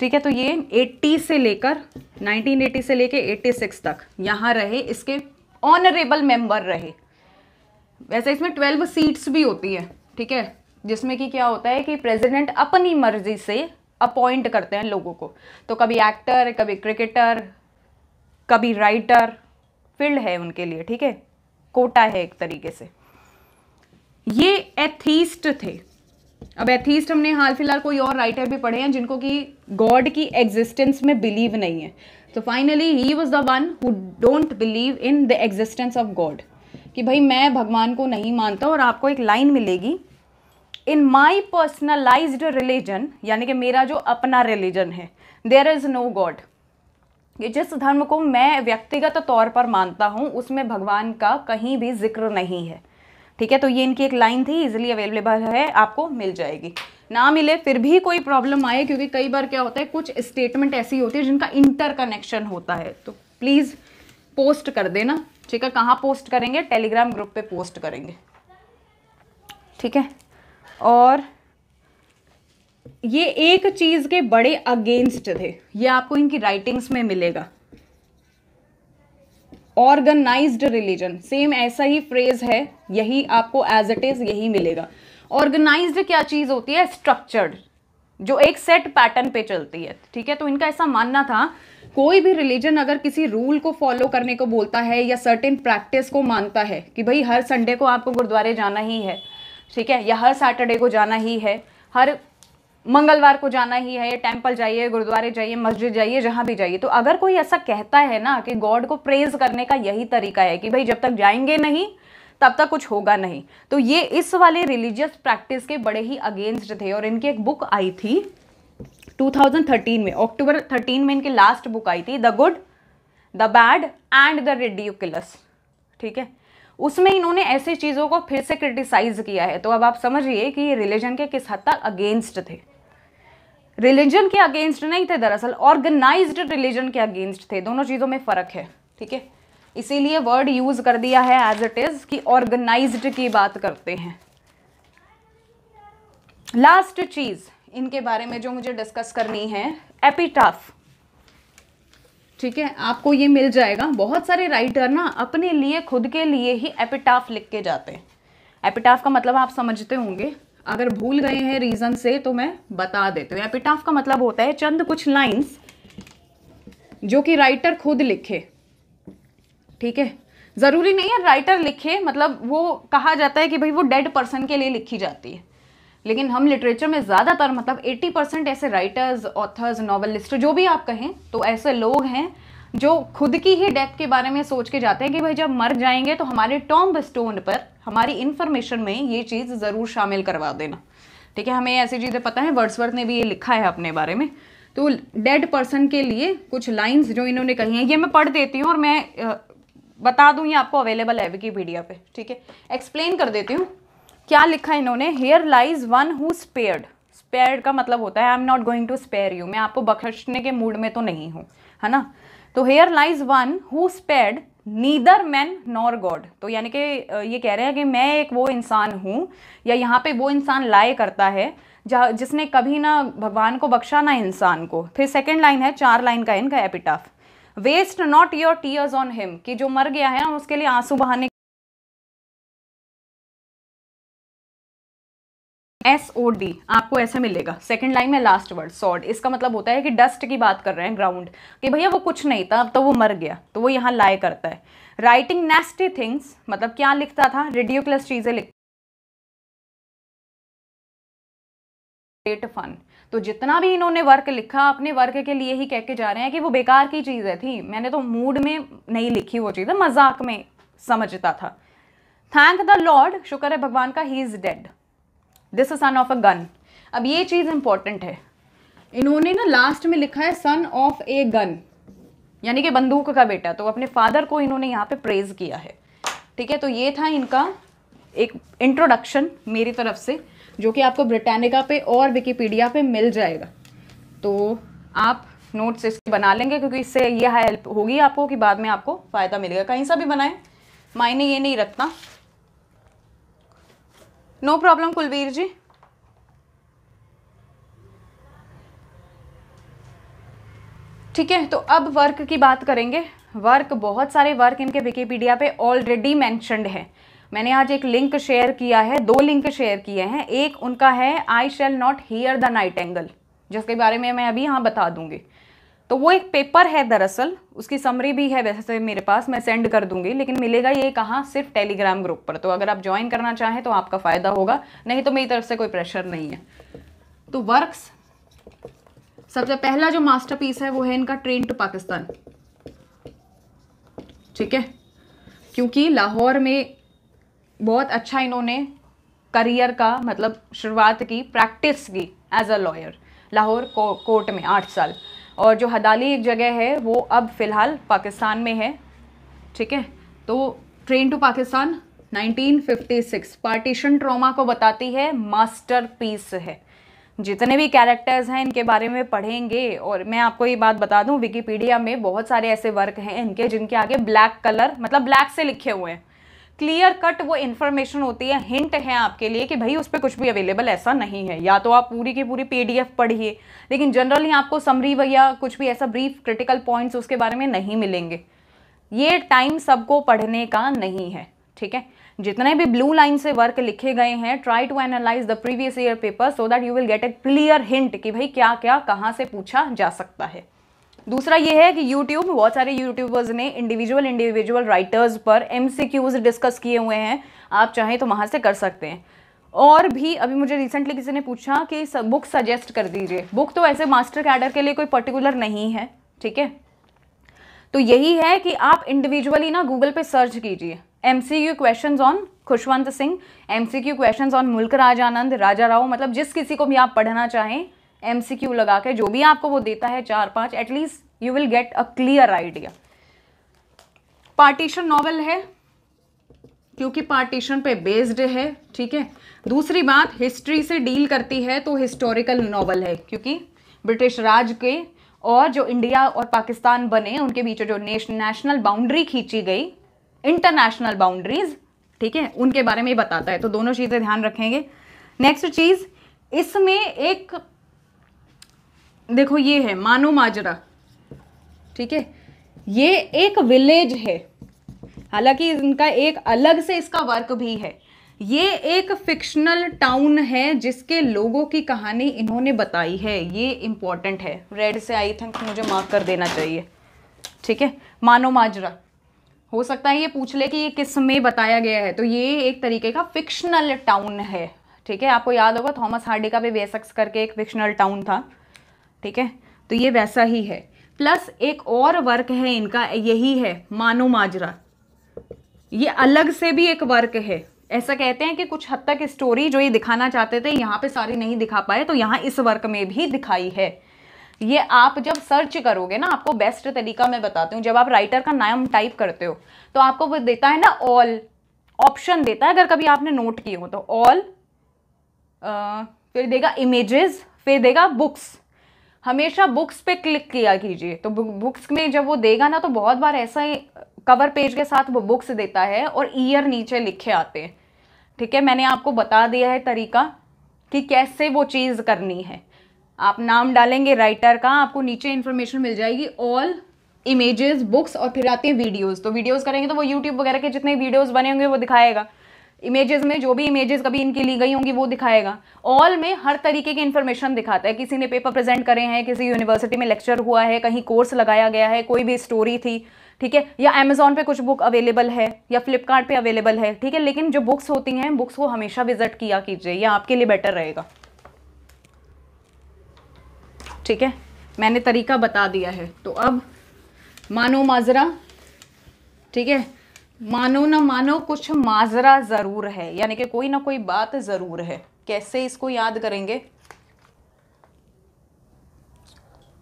ठीक है तो ये 80 से लेकर 1980 से लेकर 86 तक यहाँ रहे इसके ऑनरेबल मेंबर रहे वैसे इसमें 12 सीट्स भी होती है ठीक है जिसमें कि क्या होता है कि प्रेसिडेंट अपनी मर्जी से अपॉइंट करते हैं लोगों को तो कभी एक्टर कभी क्रिकेटर कभी राइटर फील्ड है उनके लिए ठीक है कोटा है एक तरीके से ये एथीस्ट थे अब एथीस्ट हमने हाल फिलहाल कोई और राइटर भी पढ़े हैं जिनको कि गॉड की एग्जिस्टेंस में बिलीव नहीं है तो finally he was the one who don't believe in the existence of God कि भाई मैं भगवान को नहीं मानता और आपको एक लाइन मिलेगी इन माई पर्सनलाइज रिलीजन यानी कि मेरा जो अपना रिलीजन है देर इज़ नो गॉड ये जिस धर्म को मैं व्यक्तिगत तौर पर मानता हूँ उसमें भगवान का कहीं भी जिक्र नहीं है ठीक है तो ये इनकी एक लाइन थी इजिली अवेलेबल है आपको मिल जाएगी ना मिले फिर भी कोई प्रॉब्लम आए क्योंकि कई बार क्या होता है कुछ स्टेटमेंट ऐसी होती है जिनका इंटरकनेक्शन होता है तो प्लीज़ पोस्ट कर देना ठीक है कहाँ पोस्ट करेंगे टेलीग्राम ग्रुप पे पोस्ट करेंगे ठीक है और ये एक चीज़ के बड़े अगेंस्ट थे ये आपको इनकी राइटिंग्स में मिलेगा ऑर्गेनाइज्ड रिलीजन सेम ऐसा ही फ्रेज है यही आपको एज इट इज यही मिलेगा ऑर्गेनाइज्ड क्या चीज़ होती है स्ट्रक्चर्ड जो एक सेट पैटर्न पे चलती है ठीक है तो इनका ऐसा मानना था कोई भी रिलीजन अगर किसी रूल को फॉलो करने को बोलता है या सर्टेन प्रैक्टिस को मानता है कि भाई हर संडे को आपको गुरुद्वारे जाना ही है ठीक है या हर सैटरडे को जाना ही है हर मंगलवार को जाना ही है टेम्पल जाइए गुरुद्वारे जाइए मस्जिद जाइए जहाँ भी जाइए तो अगर कोई ऐसा कहता है ना कि गॉड को प्रेज करने का यही तरीका है कि भाई जब तक जाएंगे नहीं तब तक कुछ होगा नहीं तो ये इस वाले रिलीजियस प्रैक्टिस के बड़े ही अगेंस्ट थे और इनकी एक बुक आई थी 2013 में अक्टूबर 13 में इनकी लास्ट बुक आई थी the good the bad and the ridiculous ठीक है उसमें इन्होंने ऐसी चीज़ों को फिर से क्रिटिसाइज़ किया है तो अब आप समझिए कि ये रिलीजन के किस हद तक अगेंस्ट थे रिलीजन के अगेंस्ट नहीं थे दरअसल ऑर्गेनाइज्ड रिलीजन के अगेंस्ट थे दोनों चीज़ों में फ़र्क है ठीक है इसीलिए वर्ड यूज़ कर दिया है एज इट इज़ कि ऑर्गेनाइज्ड की बात करते हैं लास्ट चीज़ इनके बारे में जो मुझे डिस्कस करनी है एपिटाफ ठीक है आपको ये मिल जाएगा बहुत सारे राइटर ना अपने लिए खुद के लिए ही एपिटाफ लिख के जाते हैं एपिटाफ का मतलब आप समझते होंगे अगर भूल गए हैं रीज़न से तो मैं बता देती हूँ एपिटाफ का मतलब होता है चंद कुछ लाइन्स जो कि राइटर खुद लिखे ठीक है ज़रूरी नहीं है राइटर लिखे मतलब वो कहा जाता है कि भाई वो डेड पर्सन के लिए लिखी जाती है लेकिन हम लिटरेचर में ज़्यादातर मतलब 80 परसेंट ऐसे राइटर्स ऑथर्स नॉवलिस्ट जो भी आप कहें तो ऐसे लोग हैं जो खुद की ही डेथ के बारे में सोच के जाते हैं कि भाई जब मर जाएंगे तो हमारे टॉम्ब स्टोन पर हमारी इन्फॉर्मेशन में ये चीज़ ज़रूर शामिल करवा देना ठीक है हमें ऐसी चीज़ें पता है वर्ड्सवर्थ ने भी ये लिखा है अपने बारे में तो डेड पर्सन के लिए कुछ लाइंस जो इन्होंने कही हैं ये मैं पढ़ देती हूँ और मैं बता दूँ ये आपको अवेलेबल है विकीपीडिया पे ठीक है एक्सप्लेन कर देती हूँ क्या लिखा इन्होंने here lies one who spared spared का मतलब होता है I am not going to spare you मैं आपको बख्शने के मूड में तो नहीं हूँ है ना तो here lies one who spared neither man nor God तो यानी कि ये कह रहे हैं कि मैं एक वो इंसान हूँ या यहाँ पे वो इंसान लाए करता है जहाँ जिसने कभी ना भगवान को बख्शा ना इंसान को फिर सेकेंड लाइन है चार लाइन का इनका epitaph waste not your tears on him कि जो मर गया है उसके लिए आंसू बहाने एस ओ डी आपको ऐसे मिलेगा सेकंड लाइन में लास्ट वर्ड सॉड इसका मतलब होता है कि डस्ट की बात कर रहे हैं ग्राउंड कि भैया वो कुछ नहीं था अब तो वो मर गया तो वो यहाँ लाए करता है राइटिंग नेस्टी थिंग्स मतलब क्या लिखता था रेडियो क्लस चीज़ें लिख ग्रेट फन तो जितना भी इन्होंने वर्क लिखा अपने वर्क के लिए ही कह के जा रहे हैं कि वो बेकार की चीज़ें थी मैंने तो मूड में नहीं लिखी वो चीज मजाक में समझता था थैंक द लॉर्ड शुक्र है भगवान का he is dead this son of a gun अब ये चीज़ इंपॉर्टेंट है इन्होंने ना लास्ट में लिखा है सन ऑफ ए गन यानी कि बंदूक का बेटा तो अपने फादर को इन्होंने यहाँ पे प्रेज किया है ठीक है तो ये था इनका एक इंट्रोडक्शन मेरी तरफ से जो कि आपको ब्रिटानिका पे और विकीपीडिया पे मिल जाएगा तो आप नोट्स इसके बना लेंगे क्योंकि इससे यह हेल्प होगी आपको कि बाद में आपको फ़ायदा मिलेगा कहीं सा भी बनाएं मायने ये नहीं रखता नो प्रॉब्लम कुलवीर जी ठीक है तो अब वर्क की बात करेंगे वर्क बहुत सारे वर्क इनके विकीपीडिया पे ऑलरेडी मैंशनड है मैंने आज एक लिंक शेयर किया है दो लिंक शेयर किए हैं एक उनका है I shall not hear the nightingale जिसके बारे में मैं अभी यहाँ बता दूंगी तो वो एक पेपर है दरअसल उसकी समरी भी है वैसे मेरे पास मैं सेंड कर दूंगी लेकिन मिलेगा ये कहाँ सिर्फ टेलीग्राम ग्रुप पर तो अगर आप ज्वाइन करना चाहें तो आपका फ़ायदा होगा नहीं तो मेरी तरफ से कोई प्रेशर नहीं है तो वर्क्स सबसे पहला जो मास्टरपीस है वो है इनका ट्रेन टू पाकिस्तान ठीक है क्योंकि लाहौर में बहुत अच्छा इन्होंने करियर का मतलब शुरुआत की प्रैक्टिस की as a lawyer Lahore court में आठ साल और जो हदाली एक जगह है वो अब फ़िलहाल पाकिस्तान में है ठीक है तो train to Pakistan 1956 partition trauma को बताती है मास्टरपीस है जितने भी कैरेक्टर्स हैं इनके बारे में पढ़ेंगे और मैं आपको ये बात बता दूं विकीपीडिया में बहुत सारे ऐसे वर्क हैं इनके जिनके आगे ब्लैक कलर मतलब ब्लैक से लिखे हुए हैं क्लियर कट वो इन्फॉर्मेशन होती है हिंट है आपके लिए कि भाई उस पर कुछ भी अवेलेबल ऐसा नहीं है या तो आप पूरी की पूरी पीडीएफ पढ़िए लेकिन जनरली आपको समरी या कुछ भी ऐसा ब्रीफ क्रिटिकल पॉइंट्स उसके बारे में नहीं मिलेंगे ये टाइम सबको पढ़ने का नहीं है ठीक है जितने भी ब्लू लाइन से वर्क लिखे गए हैं try to analyse the previous year paper so that you will get a clear hint कि भाई क्या क्या कहाँ से पूछा जा सकता है दूसरा ये है कि यूट्यूब बहुत सारे यूट्यूबर्स ने इंडिविजुअल इंडिविजुअल राइटर्स पर एम डिस्कस किए हुए हैं आप चाहें तो वहाँ से कर सकते हैं और भी अभी मुझे रिसेंटली किसी ने पूछा कि बुक सजेस्ट कर दीजिए बुक तो ऐसे मास्टर कैडर के लिए कोई पर्टिकुलर नहीं है ठीक है तो यही है कि आप इंडिविजुअली ना गूगल पे सर्च कीजिए M C Q question on Khushwant Singh M C Q question on Mulk Raj आनंद राजा राव मतलब जिस किसी को भी आप पढ़ना चाहें क्यू लगा के जो भी आपको वो देता है चार पांच at least you will get a clear idea partition novel है क्योंकि पार्टीशन पे बेस्ड है ठीक है दूसरी बात हिस्ट्री से डील करती है तो हिस्टोरिकल नॉवल है क्योंकि ब्रिटिश राज के और जो इंडिया और पाकिस्तान बने उनके बीच जो नेशनल बाउंड्री खींची गई इंटरनेशनल बाउंड्रीज ठीक है उनके बारे में बताता है तो दोनों चीज़ें ध्यान रखेंगे नेक्स्ट चीज़ इसमें एक देखो ये है मानो माजरा ठीक है ये एक विलेज है हालांकि इनका एक अलग से इसका वर्क भी है ये एक फिक्शनल टाउन है जिसके लोगों की कहानी इन्होंने बताई है ये इम्पॉर्टेंट है रेड से आई थिंक मुझे माफ कर देना चाहिए ठीक है मानो माजरा हो सकता है ये पूछ ले कि ये किस में बताया गया है तो ये एक तरीके का फिक्शनल टाउन है ठीक है आपको याद होगा थॉमस हार्डी का भी वेसक्स करके एक फिक्शनल टाउन था ठीक है तो ये वैसा ही है प्लस एक और वर्क है इनका यही है मानो माजरा ये अलग से भी एक वर्क है ऐसा कहते हैं कि कुछ हद तक स्टोरी जो ये दिखाना चाहते थे यहाँ पे सारी नहीं दिखा पाए तो यहाँ इस वर्क में भी दिखाई है ये आप जब सर्च करोगे ना आपको बेस्ट तरीका मैं बताती हूँ जब आप राइटर का नाम टाइप करते हो तो आपको वो देता है ना ऑल ऑप्शन देता है अगर कभी आपने नोट किए हो तो ऑल फिर देगा इमेजेस फिर देगा बुक्स हमेशा बुक्स पे क्लिक किया कीजिए तो बुक्स में जब वो देगा ना तो बहुत बार ऐसा ही कवर पेज के साथ वो बुक्स देता है और ईयर नीचे लिखे आते हैं ठीक है मैंने आपको बता दिया है तरीका कि कैसे वो चीज़ करनी है आप नाम डालेंगे राइटर का आपको नीचे इन्फॉर्मेशन मिल जाएगी ऑल इमेजेस बुक्स और फिर आते हैं वीडियोस तो वीडियोस करेंगे तो वो यूट्यूब वगैरह के जितने वीडियोस बने होंगे वो दिखाएगा इमेजेस में जो भी इमेजेस कभी इनकी ली गई होंगी वो दिखाएगा ऑल में हर तरीके की इन्फॉर्मेशन दिखाता है किसी ने पेपर प्रेजेंट करे हैं किसी यूनिवर्सिटी में लेक्चर हुआ है कहीं कोर्स लगाया गया है कोई भी स्टोरी थी ठीक है या अमेजोन पे कुछ बुक अवेलेबल है या फ्लिपकार्ट अवेलेबल है ठीक है लेकिन जो बुक्स होती हैं बुक्स को हमेशा विजिट किया कीजिए यह आपके लिए बेटर रहेगा ठीक है मैंने तरीका बता दिया है तो अब मानो माजरा ठीक है मानो ना मानो कुछ माजरा ज़रूर है यानी कि कोई ना कोई बात ज़रूर है कैसे इसको याद करेंगे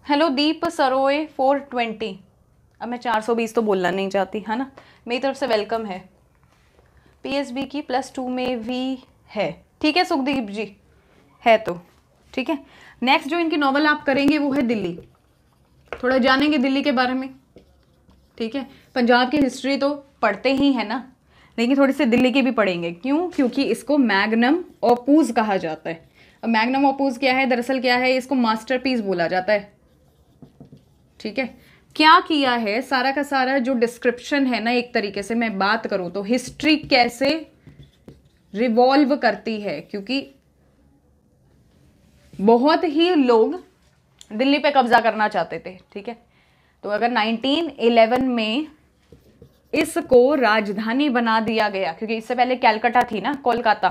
hello Deep Saroye four twenty अब मैं चार सौ बीस तो बोलना नहीं चाहती है ना मेरी तरफ से वेलकम है पीएसबी की प्लस टू में भी है ठीक है सुखदीप जी है तो ठीक है नेक्स्ट जो इनकी नॉवल आप करेंगे वो है दिल्ली थोड़ा जानेंगे दिल्ली के बारे में ठीक है पंजाब की हिस्ट्री तो पढ़ते ही हैं ना लेकिन थोड़े से दिल्ली के भी पढ़ेंगे क्यों क्योंकि इसको मैग्नम ओपूज कहा जाता है अब मैग्नम ओपूज क्या है दरअसल क्या है इसको मास्टर बोला जाता है ठीक है क्या किया है सारा का सारा जो डिस्क्रिप्शन है ना एक तरीके से मैं बात करूँ तो हिस्ट्री कैसे रिवॉल्व करती है क्योंकि बहुत ही लोग दिल्ली पे कब्जा करना चाहते थे ठीक है तो अगर 1911 में इसको राजधानी बना दिया गया क्योंकि इससे पहले कैलकाटा थी ना कोलकाता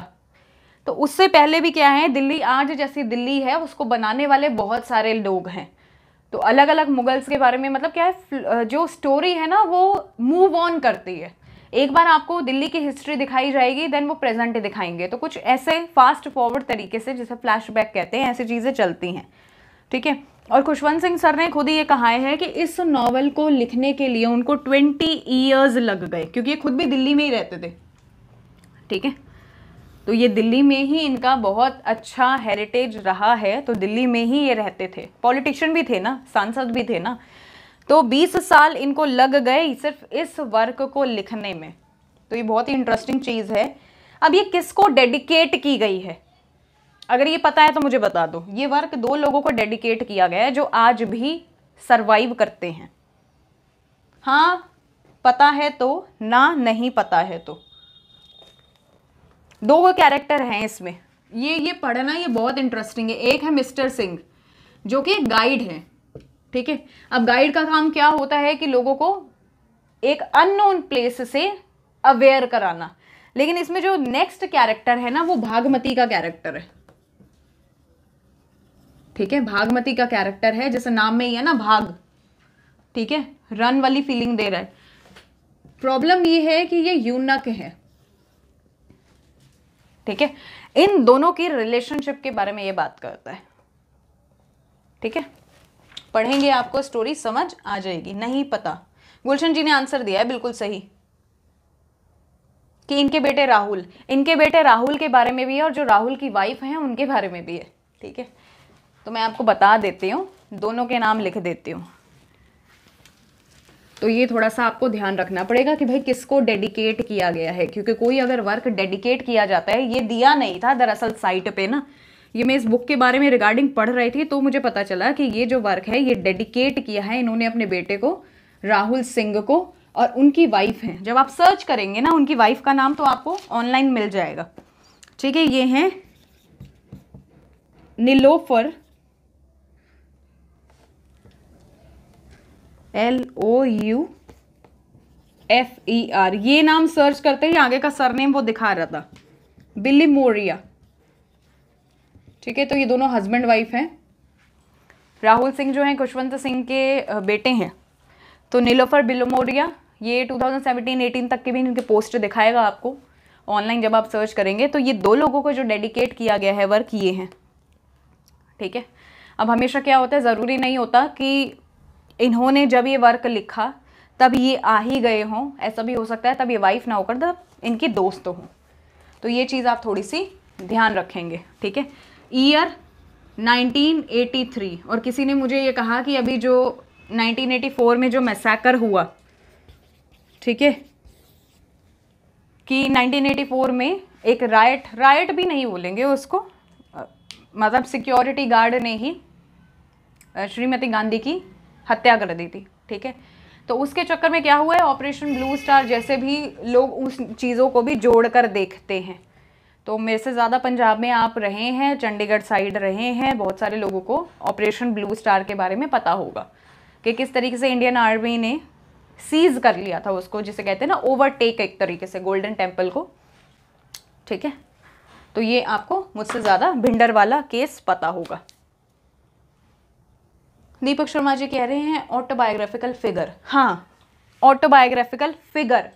तो उससे पहले भी क्या है दिल्ली आज जैसी दिल्ली है उसको बनाने वाले बहुत सारे लोग हैं तो अलग अलग मुगल्स के बारे में मतलब क्या है जो स्टोरी है ना वो मूव ऑन करती है एक बार आपको दिल्ली की हिस्ट्री दिखाई जाएगी देन वो प्रेजेंट दिखाएंगे तो कुछ ऐसे फास्ट फॉरवर्ड तरीके से जैसे फ्लैशबैक कहते हैं ऐसी चीज़ें चलती हैं ठीक है और खुशवंत सिंह सर ने खुद ही ये कहा है कि इस नॉवल को लिखने के लिए उनको ट्वेंटी ईयर्स लग गए क्योंकि ये खुद भी दिल्ली में ही रहते थे ठीक है तो ये दिल्ली में ही इनका बहुत अच्छा हेरिटेज रहा है तो दिल्ली में ही ये रहते थे पॉलिटिशियन भी थे ना सांसद भी थे ना तो 20 साल इनको लग गए सिर्फ इस वर्क को लिखने में तो ये बहुत ही इंटरेस्टिंग चीज़ है अब ये किसको डेडिकेट की गई है अगर ये पता है तो मुझे बता दो ये वर्क दो लोगों को डेडिकेट किया गया है जो आज भी सरवाइव करते हैं हाँ पता है तो ना नहीं पता है तो दो कैरेक्टर हैं इसमें ये ये पढ़ना ये बहुत इंटरेस्टिंग है एक है मिस्टर सिंह जो कि गाइड है ठीक है अब गाइड का काम क्या होता है कि लोगों को एक अननोन प्लेस से अवेयर कराना लेकिन इसमें जो नेक्स्ट कैरेक्टर है ना वो भागमती का कैरेक्टर है ठीक है भागमती का कैरेक्टर है जैसे नाम में ही है ना भाग ठीक है रन वाली फीलिंग दे रहा है प्रॉब्लम ये है कि ये यूनक है ठीक है इन दोनों की रिलेशनशिप के बारे में ये बात करता है ठीक है पढ़ेंगे आपको स्टोरी समझ आ जाएगी नहीं पता गुलशन जी ने आंसर दिया है बिल्कुल सही कि इनके बेटे राहुल इनके बेटे राहुल के बारे में भी है और जो राहुल की वाइफ है उनके बारे में भी है ठीक है तो मैं आपको बता देती हूँ दोनों के नाम लिख देती हूँ तो ये थोड़ा सा आपको ध्यान रखना पड़ेगा कि भाई किसको डेडिकेट किया गया है क्योंकि कोई अगर वर्क डेडिकेट किया जाता है ये दिया नहीं था दरअसल साइट पे ना ये मैं इस बुक के बारे में रिगार्डिंग पढ़ रही थी तो मुझे पता चला कि ये जो वर्क है ये डेडिकेट किया है इन्होंने अपने बेटे को राहुल सिंह को और उनकी वाइफ है जब आप सर्च करेंगे ना उनकी वाइफ का नाम तो आपको ऑनलाइन मिल जाएगा ठीक है ये हैं Nilofer L O U F E R ये नाम सर्च करते ही आगे का सरनेम वो दिखा रहा था बिल्ली मोरिया ठीक है तो ये दोनों हस्बैंड वाइफ हैं राहुल सिंह जो हैं खुशवंत सिंह के बेटे हैं तो नीलोफर बिलोमोरिया ये 2017-18 तक के भी इनके पोस्ट दिखाएगा आपको ऑनलाइन जब आप सर्च करेंगे तो ये दो लोगों को जो डेडिकेट किया गया है वर्क ये हैं ठीक है अब हमेशा क्या होता है ज़रूरी नहीं होता कि इन्होंने जब ये वर्क लिखा तब ये आ ही गए हों ऐसा भी हो सकता है तब ये वाइफ ना होकर तब इनके दोस्त हों तो ये चीज़ आप थोड़ी सी ध्यान रखेंगे ठीक है ईयर 1983 और किसी ने मुझे ये कहा कि अभी जो 1984 में जो मैसाकर हुआ ठीक है कि 1984 में एक राइट राइट भी नहीं बोलेंगे उसको मतलब सिक्योरिटी गार्ड ने ही श्रीमती गांधी की हत्या कर दी थी ठीक है तो उसके चक्कर में क्या हुआ है ऑपरेशन ब्लू स्टार जैसे भी लोग उस चीज़ों को भी जोड़ कर देखते हैं तो मेरे से ज़्यादा पंजाब में आप रहे हैं चंडीगढ़ साइड रहे हैं बहुत सारे लोगों को ऑपरेशन ब्लू स्टार के बारे में पता होगा कि किस तरीके से इंडियन आर्मी ने सीज कर लिया था उसको जिसे कहते हैं ना ओवरटेक एक तरीके से गोल्डन टेम्पल को ठीक है तो ये आपको मुझसे ज़्यादा भिंडर वाला केस पता होगा दीपक शर्मा जी कह रहे हैं ऑटोबायोग्राफिकल फिगर हाँ autobiographical figure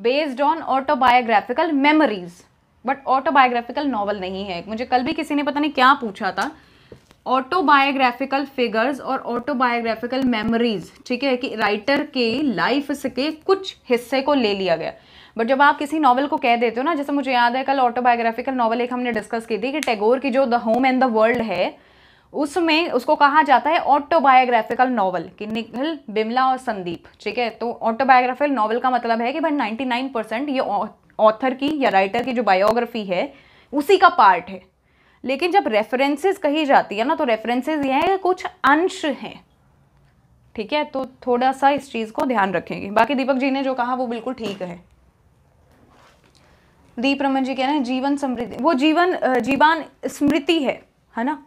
based on autobiographical memories but autobiographical novel नहीं है मुझे कल भी किसी ने पता नहीं क्या पूछा था ऑटोबायोग्राफिकल फिगर्स और ऑटोबायोग्राफिकल मेमोरीज ठीक है कि राइटर के लाइफ के कुछ हिस्से को ले लिया गया बट जब आप किसी नॉवल को कह देते हो ना जैसे मुझे याद है कल ऑटोबायोग्राफिकल नॉवल एक हमने डिस्कस की थी कि टैगोर की जो the home and the world है उसमें उसको कहा जाता है ऑटोबायोग्राफिकल नॉवल कि निखिल बिमला और संदीप ठीक है तो ऑटोबायोग्राफिकल नॉवल का मतलब है कि भाई 99 परसेंट ये ऑथर की या राइटर की जो बायोग्राफी है उसी का पार्ट है लेकिन जब रेफरेंसेस कही जाती है ना तो रेफरेंसेस ये हैं कुछ अंश हैं ठीक है तो थोड़ा सा इस चीज़ को ध्यान रखेंगे बाकी दीपक जी ने जो कहा वो बिल्कुल ठीक है दीप रमन जी कह रहे हैं जीवन समृद्धि वो जीवन जीवान स्मृति है है ना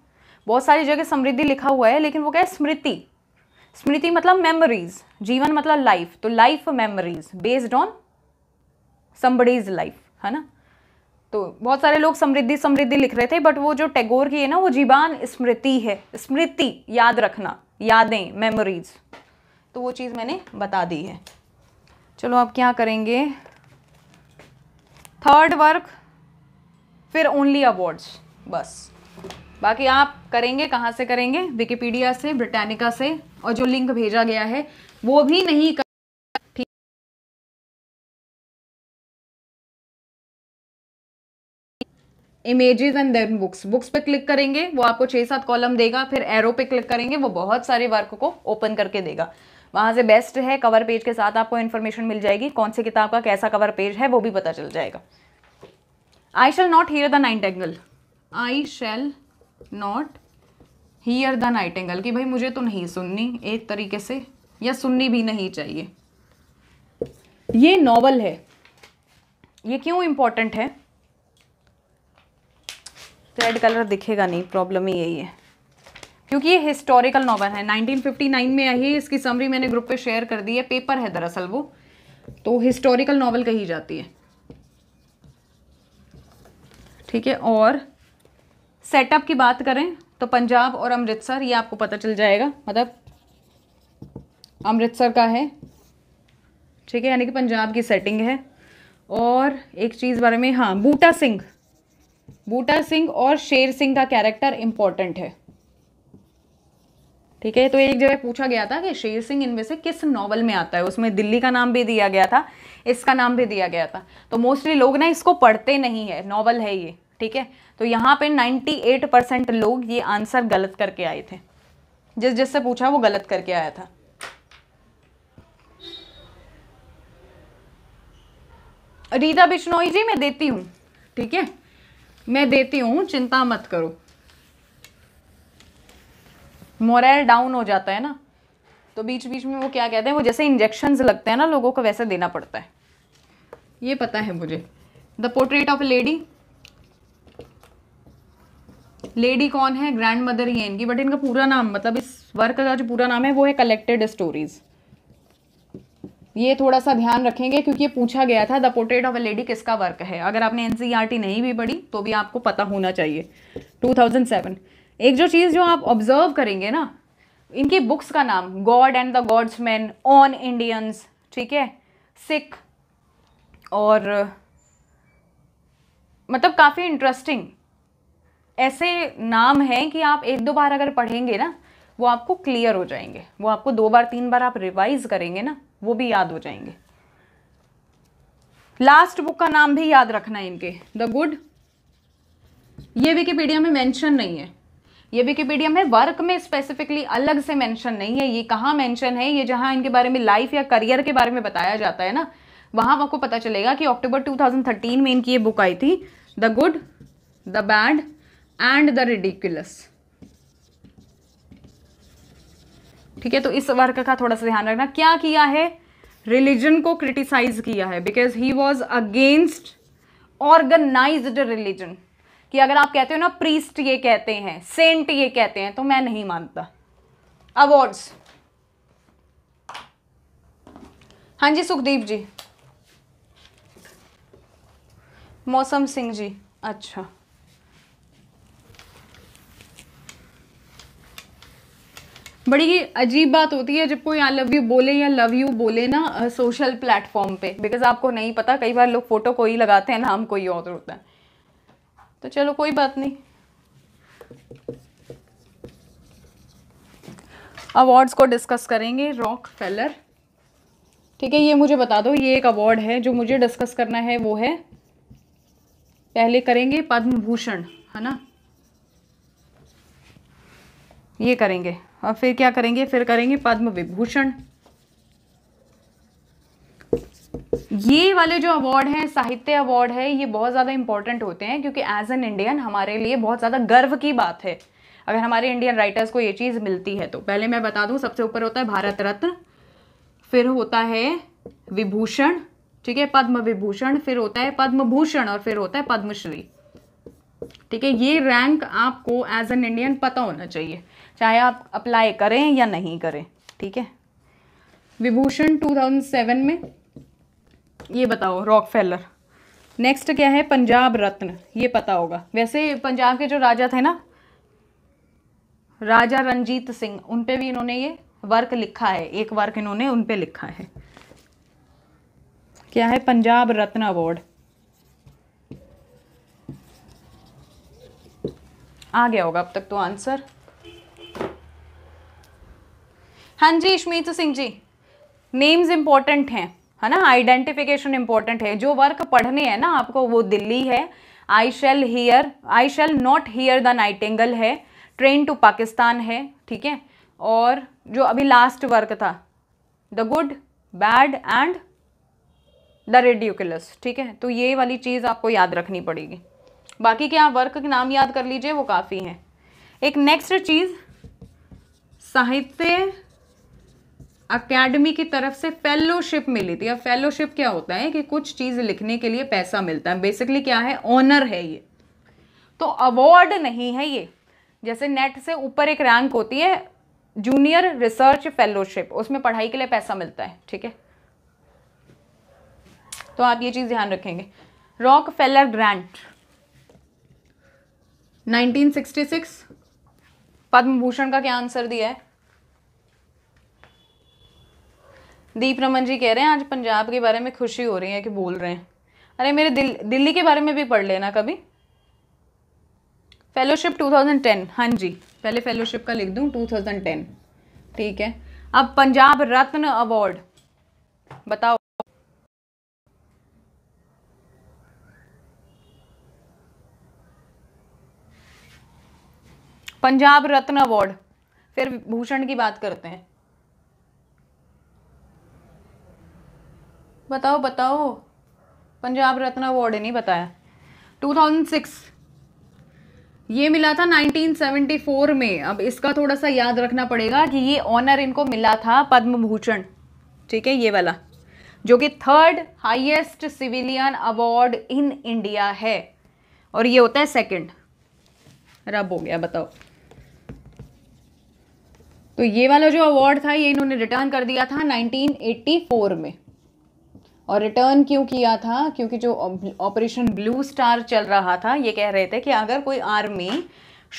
बहुत सारी जगह समृद्धि लिखा हुआ है लेकिन वो क्या है स्मृति स्मृति मतलब मेमोरीज जीवन मतलब लाइफ तो life memories based on somebody's life है ना तो बहुत सारे लोग समृद्धि समृद्धि लिख रहे थे बट वो जो टैगोर की है ना वो जीवान स्मृति है स्मृति याद रखना यादें मेमोरीज तो वो चीज़ मैंने बता दी है चलो अब क्या करेंगे थर्ड वर्क फिर ओनली अवार्ड्स बस बाकी आप करेंगे कहाँ से करेंगे विकिपीडिया से ब्रिटानिका से और जो लिंक भेजा गया है वो भी नहीं कर images and then books books पे क्लिक करेंगे वो आपको छः सात कॉलम देगा फिर एरो पे क्लिक करेंगे वो बहुत सारे वर्क को ओपन करके देगा वहाँ से बेस्ट है कवर पेज के साथ आपको इन्फॉर्मेशन मिल जाएगी कौन सी किताब का कैसा कवर पेज है वो भी पता चल जाएगा I shall not hear the nightingale I shall not hear the nightingale कि भाई मुझे तो नहीं सुननी एक तरीके से या सुननी भी नहीं चाहिए ये नॉवल है ये क्यों इम्पोर्टेंट है रेड कलर दिखेगा नहीं प्रॉब्लम ही यही है क्योंकि ये हिस्टोरिकल नॉवल है 1959 में आई इसकी समरी मैंने ग्रुप पे शेयर कर दी है पेपर है दरअसल वो तो हिस्टोरिकल नॉवल कही जाती है ठीक है और सेटअप की बात करें तो पंजाब और अमृतसर ये आपको पता चल जाएगा मतलब अमृतसर का है ठीक है यानी कि पंजाब की सेटिंग है और एक चीज़ बारे में हाँ बूटा सिंह बूटा सिंह और शेर सिंह का कैरेक्टर इम्पॉर्टेंट है ठीक है तो एक जगह पूछा गया था कि शेर सिंह इनमें से किस नॉवल में आता है उसमें दिल्ली का नाम भी दिया गया था इसका नाम भी दिया गया था तो मोस्टली लोग ना इसको पढ़ते नहीं है नॉवल है ये ठीक है तो यहाँ पे 98 परसेंट लोग ये आंसर गलत करके आए थे जिस जिससे पूछा वो गलत करके आया था रीता बिश्नोई जी मैं देती हूँ ठीक है मैं देती हूँ चिंता मत करो मोरल डाउन हो जाता है ना तो बीच बीच में वो क्या कहते हैं वो जैसे इंजेक्शन लगते हैं ना लोगों को वैसे देना पड़ता है ये पता है मुझे the portrait of a lady lady कौन है ग्रैंड मदर ही है इनकी बट इनका पूरा नाम मतलब इस वर्क का जो पूरा नाम है वो है कलेक्टेड स्टोरीज ये थोड़ा सा ध्यान रखेंगे क्योंकि ये पूछा गया था the portrait of a lady किसका वर्क है अगर आपने एनसीईआरटी e नहीं भी पढ़ी तो भी आपको पता होना चाहिए 2007 एक जो चीज़ जो आप ऑब्जर्व करेंगे ना इनकी बुक्स का नाम God and the gods man on Indians ठीक है सिख और मतलब काफ़ी इंटरेस्टिंग ऐसे नाम हैं कि आप एक दो बार अगर पढ़ेंगे ना वो आपको क्लियर हो जाएंगे वो आपको दो बार तीन बार आप रिवाइज करेंगे ना वो भी याद हो जाएंगे लास्ट बुक का नाम भी याद रखना है इनके द गुड ये विकीपीडिया में मेंशन नहीं है ये विकीपीडिया में वर्क में स्पेसिफिकली अलग से मेंशन नहीं है ये कहाँ मेंशन है ये जहाँ इनके बारे में लाइफ या करियर के बारे में बताया जाता है ना वहाँ आपको पता चलेगा कि अक्टूबर 2013 में इनकी ये बुक आई थी the good the bad and the ridiculous ठीक है तो इस वर्क का थोड़ा सा ध्यान रखना क्या किया है रिलीजन को क्रिटिसाइज किया है because he was against organised religion कि अगर आप कहते हो ना प्रीस्ट ये कहते हैं सेंट ये कहते हैं तो मैं नहीं मानता अवार्ड्स हाँ जी सुखदीप जी मौसम सिंह जी अच्छा बड़ी ही अजीब बात होती है जब कोई आई लव यू बोले या लव यू बोले ना सोशल प्लेटफॉर्म पे बिकॉज आपको नहीं पता कई बार लोग फ़ोटो कोई लगाते हैं नाम कोई और होता है तो चलो कोई बात नहीं अवार्ड्स को डिस्कस करेंगे रॉक फेलर ठीक है ये मुझे बता दो ये एक अवार्ड है जो मुझे डिस्कस करना है वो है पहले करेंगे पद्म भूषण है ना ये करेंगे और फिर क्या करेंगे फिर करेंगे पद्म विभूषण ये वाले जो अवार्ड हैं साहित्य अवार्ड है ये बहुत ज़्यादा इंपॉर्टेंट होते हैं क्योंकि एज एन इंडियन हमारे लिए बहुत ज़्यादा गर्व की बात है अगर हमारे इंडियन राइटर्स को ये चीज़ मिलती है तो पहले मैं बता दूं सबसे ऊपर होता है भारत रत्न फिर होता है विभूषण ठीक है पद्म विभूषण फिर होता है पद्म भूषण और फिर होता है पद्मश्री ठीक है ये रैंक आपको एज एन इंडियन पता होना चाहिए चाहे आप अप्लाई करें या नहीं करें ठीक है विभूषण 2007 में ये बताओ रॉक फेलर नेक्स्ट क्या है पंजाब रत्न ये पता होगा वैसे पंजाब के जो राजा थे ना राजा रंजीत सिंह उन पे भी इन्होंने ये वर्क लिखा है एक वर्क इन्होंने उन पे लिखा है क्या है पंजाब रत्न अवार्ड आ गया होगा अब तक तो आंसर हाँ जी इशमीत सिंह जी नेम्स इंपॉर्टेंट हैं है ना आइडेंटिफिकेशन इंपॉर्टेंट है जो वर्क पढ़ने हैं ना आपको वो दिल्ली है I shall hear I shall not hear the nightingale है ट्रेन टू पाकिस्तान है ठीक है और जो अभी लास्ट वर्क था the good bad and the ridiculous ठीक है तो ये वाली चीज़ आपको याद रखनी पड़ेगी बाकी क्या वर्क के नाम याद कर लीजिए वो काफ़ी है एक नेक्स्ट चीज़ साहित्य अकेडमी की तरफ से फेलोशिप मिली थी अब फेलोशिप क्या होता है कि कुछ चीज़ लिखने के लिए पैसा मिलता है बेसिकली क्या है ऑनर है ये तो अवार्ड नहीं है ये जैसे नेट से ऊपर एक रैंक होती है जूनियर रिसर्च फेलोशिप उसमें पढ़ाई के लिए पैसा मिलता है ठीक है तो आप ये चीज़ ध्यान रखेंगे Rockefeller grant 1966 Padma Bhushan का क्या आंसर दिया है दीप रमन जी कह रहे हैं आज पंजाब के बारे में खुशी हो रही है कि बोल रहे हैं अरे मेरे दिल दिल्ली के बारे में भी पढ़ लेना कभी फेलोशिप 2010 हाँ जी पहले फेलोशिप का लिख दूँ 2010 ठीक है अब पंजाब रत्न अवार्ड बताओ पंजाब रत्न अवार्ड फिर भूषण की बात करते हैं बताओ बताओ पंजाब रत्न अवार्ड नहीं बताया 2006 ये मिला था 1974 में अब इसका थोड़ा सा याद रखना पड़ेगा कि ये ऑनर इनको मिला था पद्म भूषण ठीक है ये वाला जो कि third highest civilian award in India है और ये होता है सेकंड रब हो गया बताओ तो ये वाला जो अवार्ड था ये इन्होंने रिटर्न कर दिया था 1984 में और रिटर्न क्यों किया था क्योंकि जो ऑपरेशन ब्लू स्टार चल रहा था ये कह रहे थे कि अगर कोई आर्मी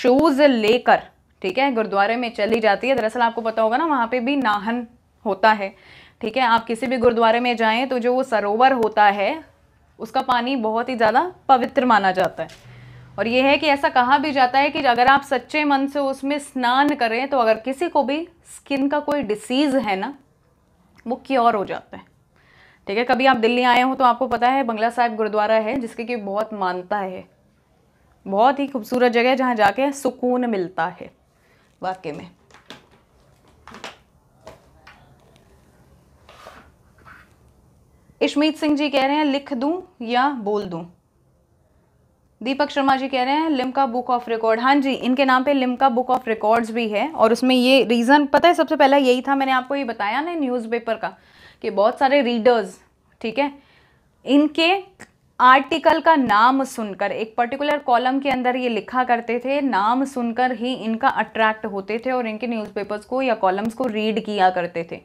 शूज़ लेकर ठीक है गुरुद्वारे में चली जाती है दरअसल आपको पता होगा ना वहाँ पे भी नाहन होता है ठीक है आप किसी भी गुरुद्वारे में जाएं तो जो वो सरोवर होता है उसका पानी बहुत ही ज़्यादा पवित्र माना जाता है और ये है कि ऐसा कहा भी जाता है कि अगर आप सच्चे मन से उसमें स्नान करें तो अगर किसी को भी स्किन का कोई डिसीज़ है ना वो क्योर हो जाता है ठीक है कभी आप दिल्ली आए हो तो आपको पता है बंगला साहिब गुरुद्वारा है जिसके की बहुत मानता है बहुत ही खूबसूरत जगह है जहाँ जाके सुकून मिलता है वाकई में इशमीत सिंह जी कह रहे हैं लिख दूं या बोल दूं दीपक शर्मा जी कह रहे हैं लिमका बुक ऑफ रिकॉर्ड हाँ जी इनके नाम पे लिमका बुक ऑफ रिकॉर्ड्स भी है और उसमें ये रीज़न पता है सबसे पहला यही था मैंने आपको ये बताया ना न्यूज़पेपर का कि बहुत सारे रीडर्स ठीक है इनके आर्टिकल का नाम सुनकर एक पर्टिकुलर कॉलम के अंदर ये लिखा करते थे नाम सुनकर ही इनका अट्रैक्ट होते थे और इनके न्यूज़पेपर्स को या कॉलम्स को रीड किया करते थे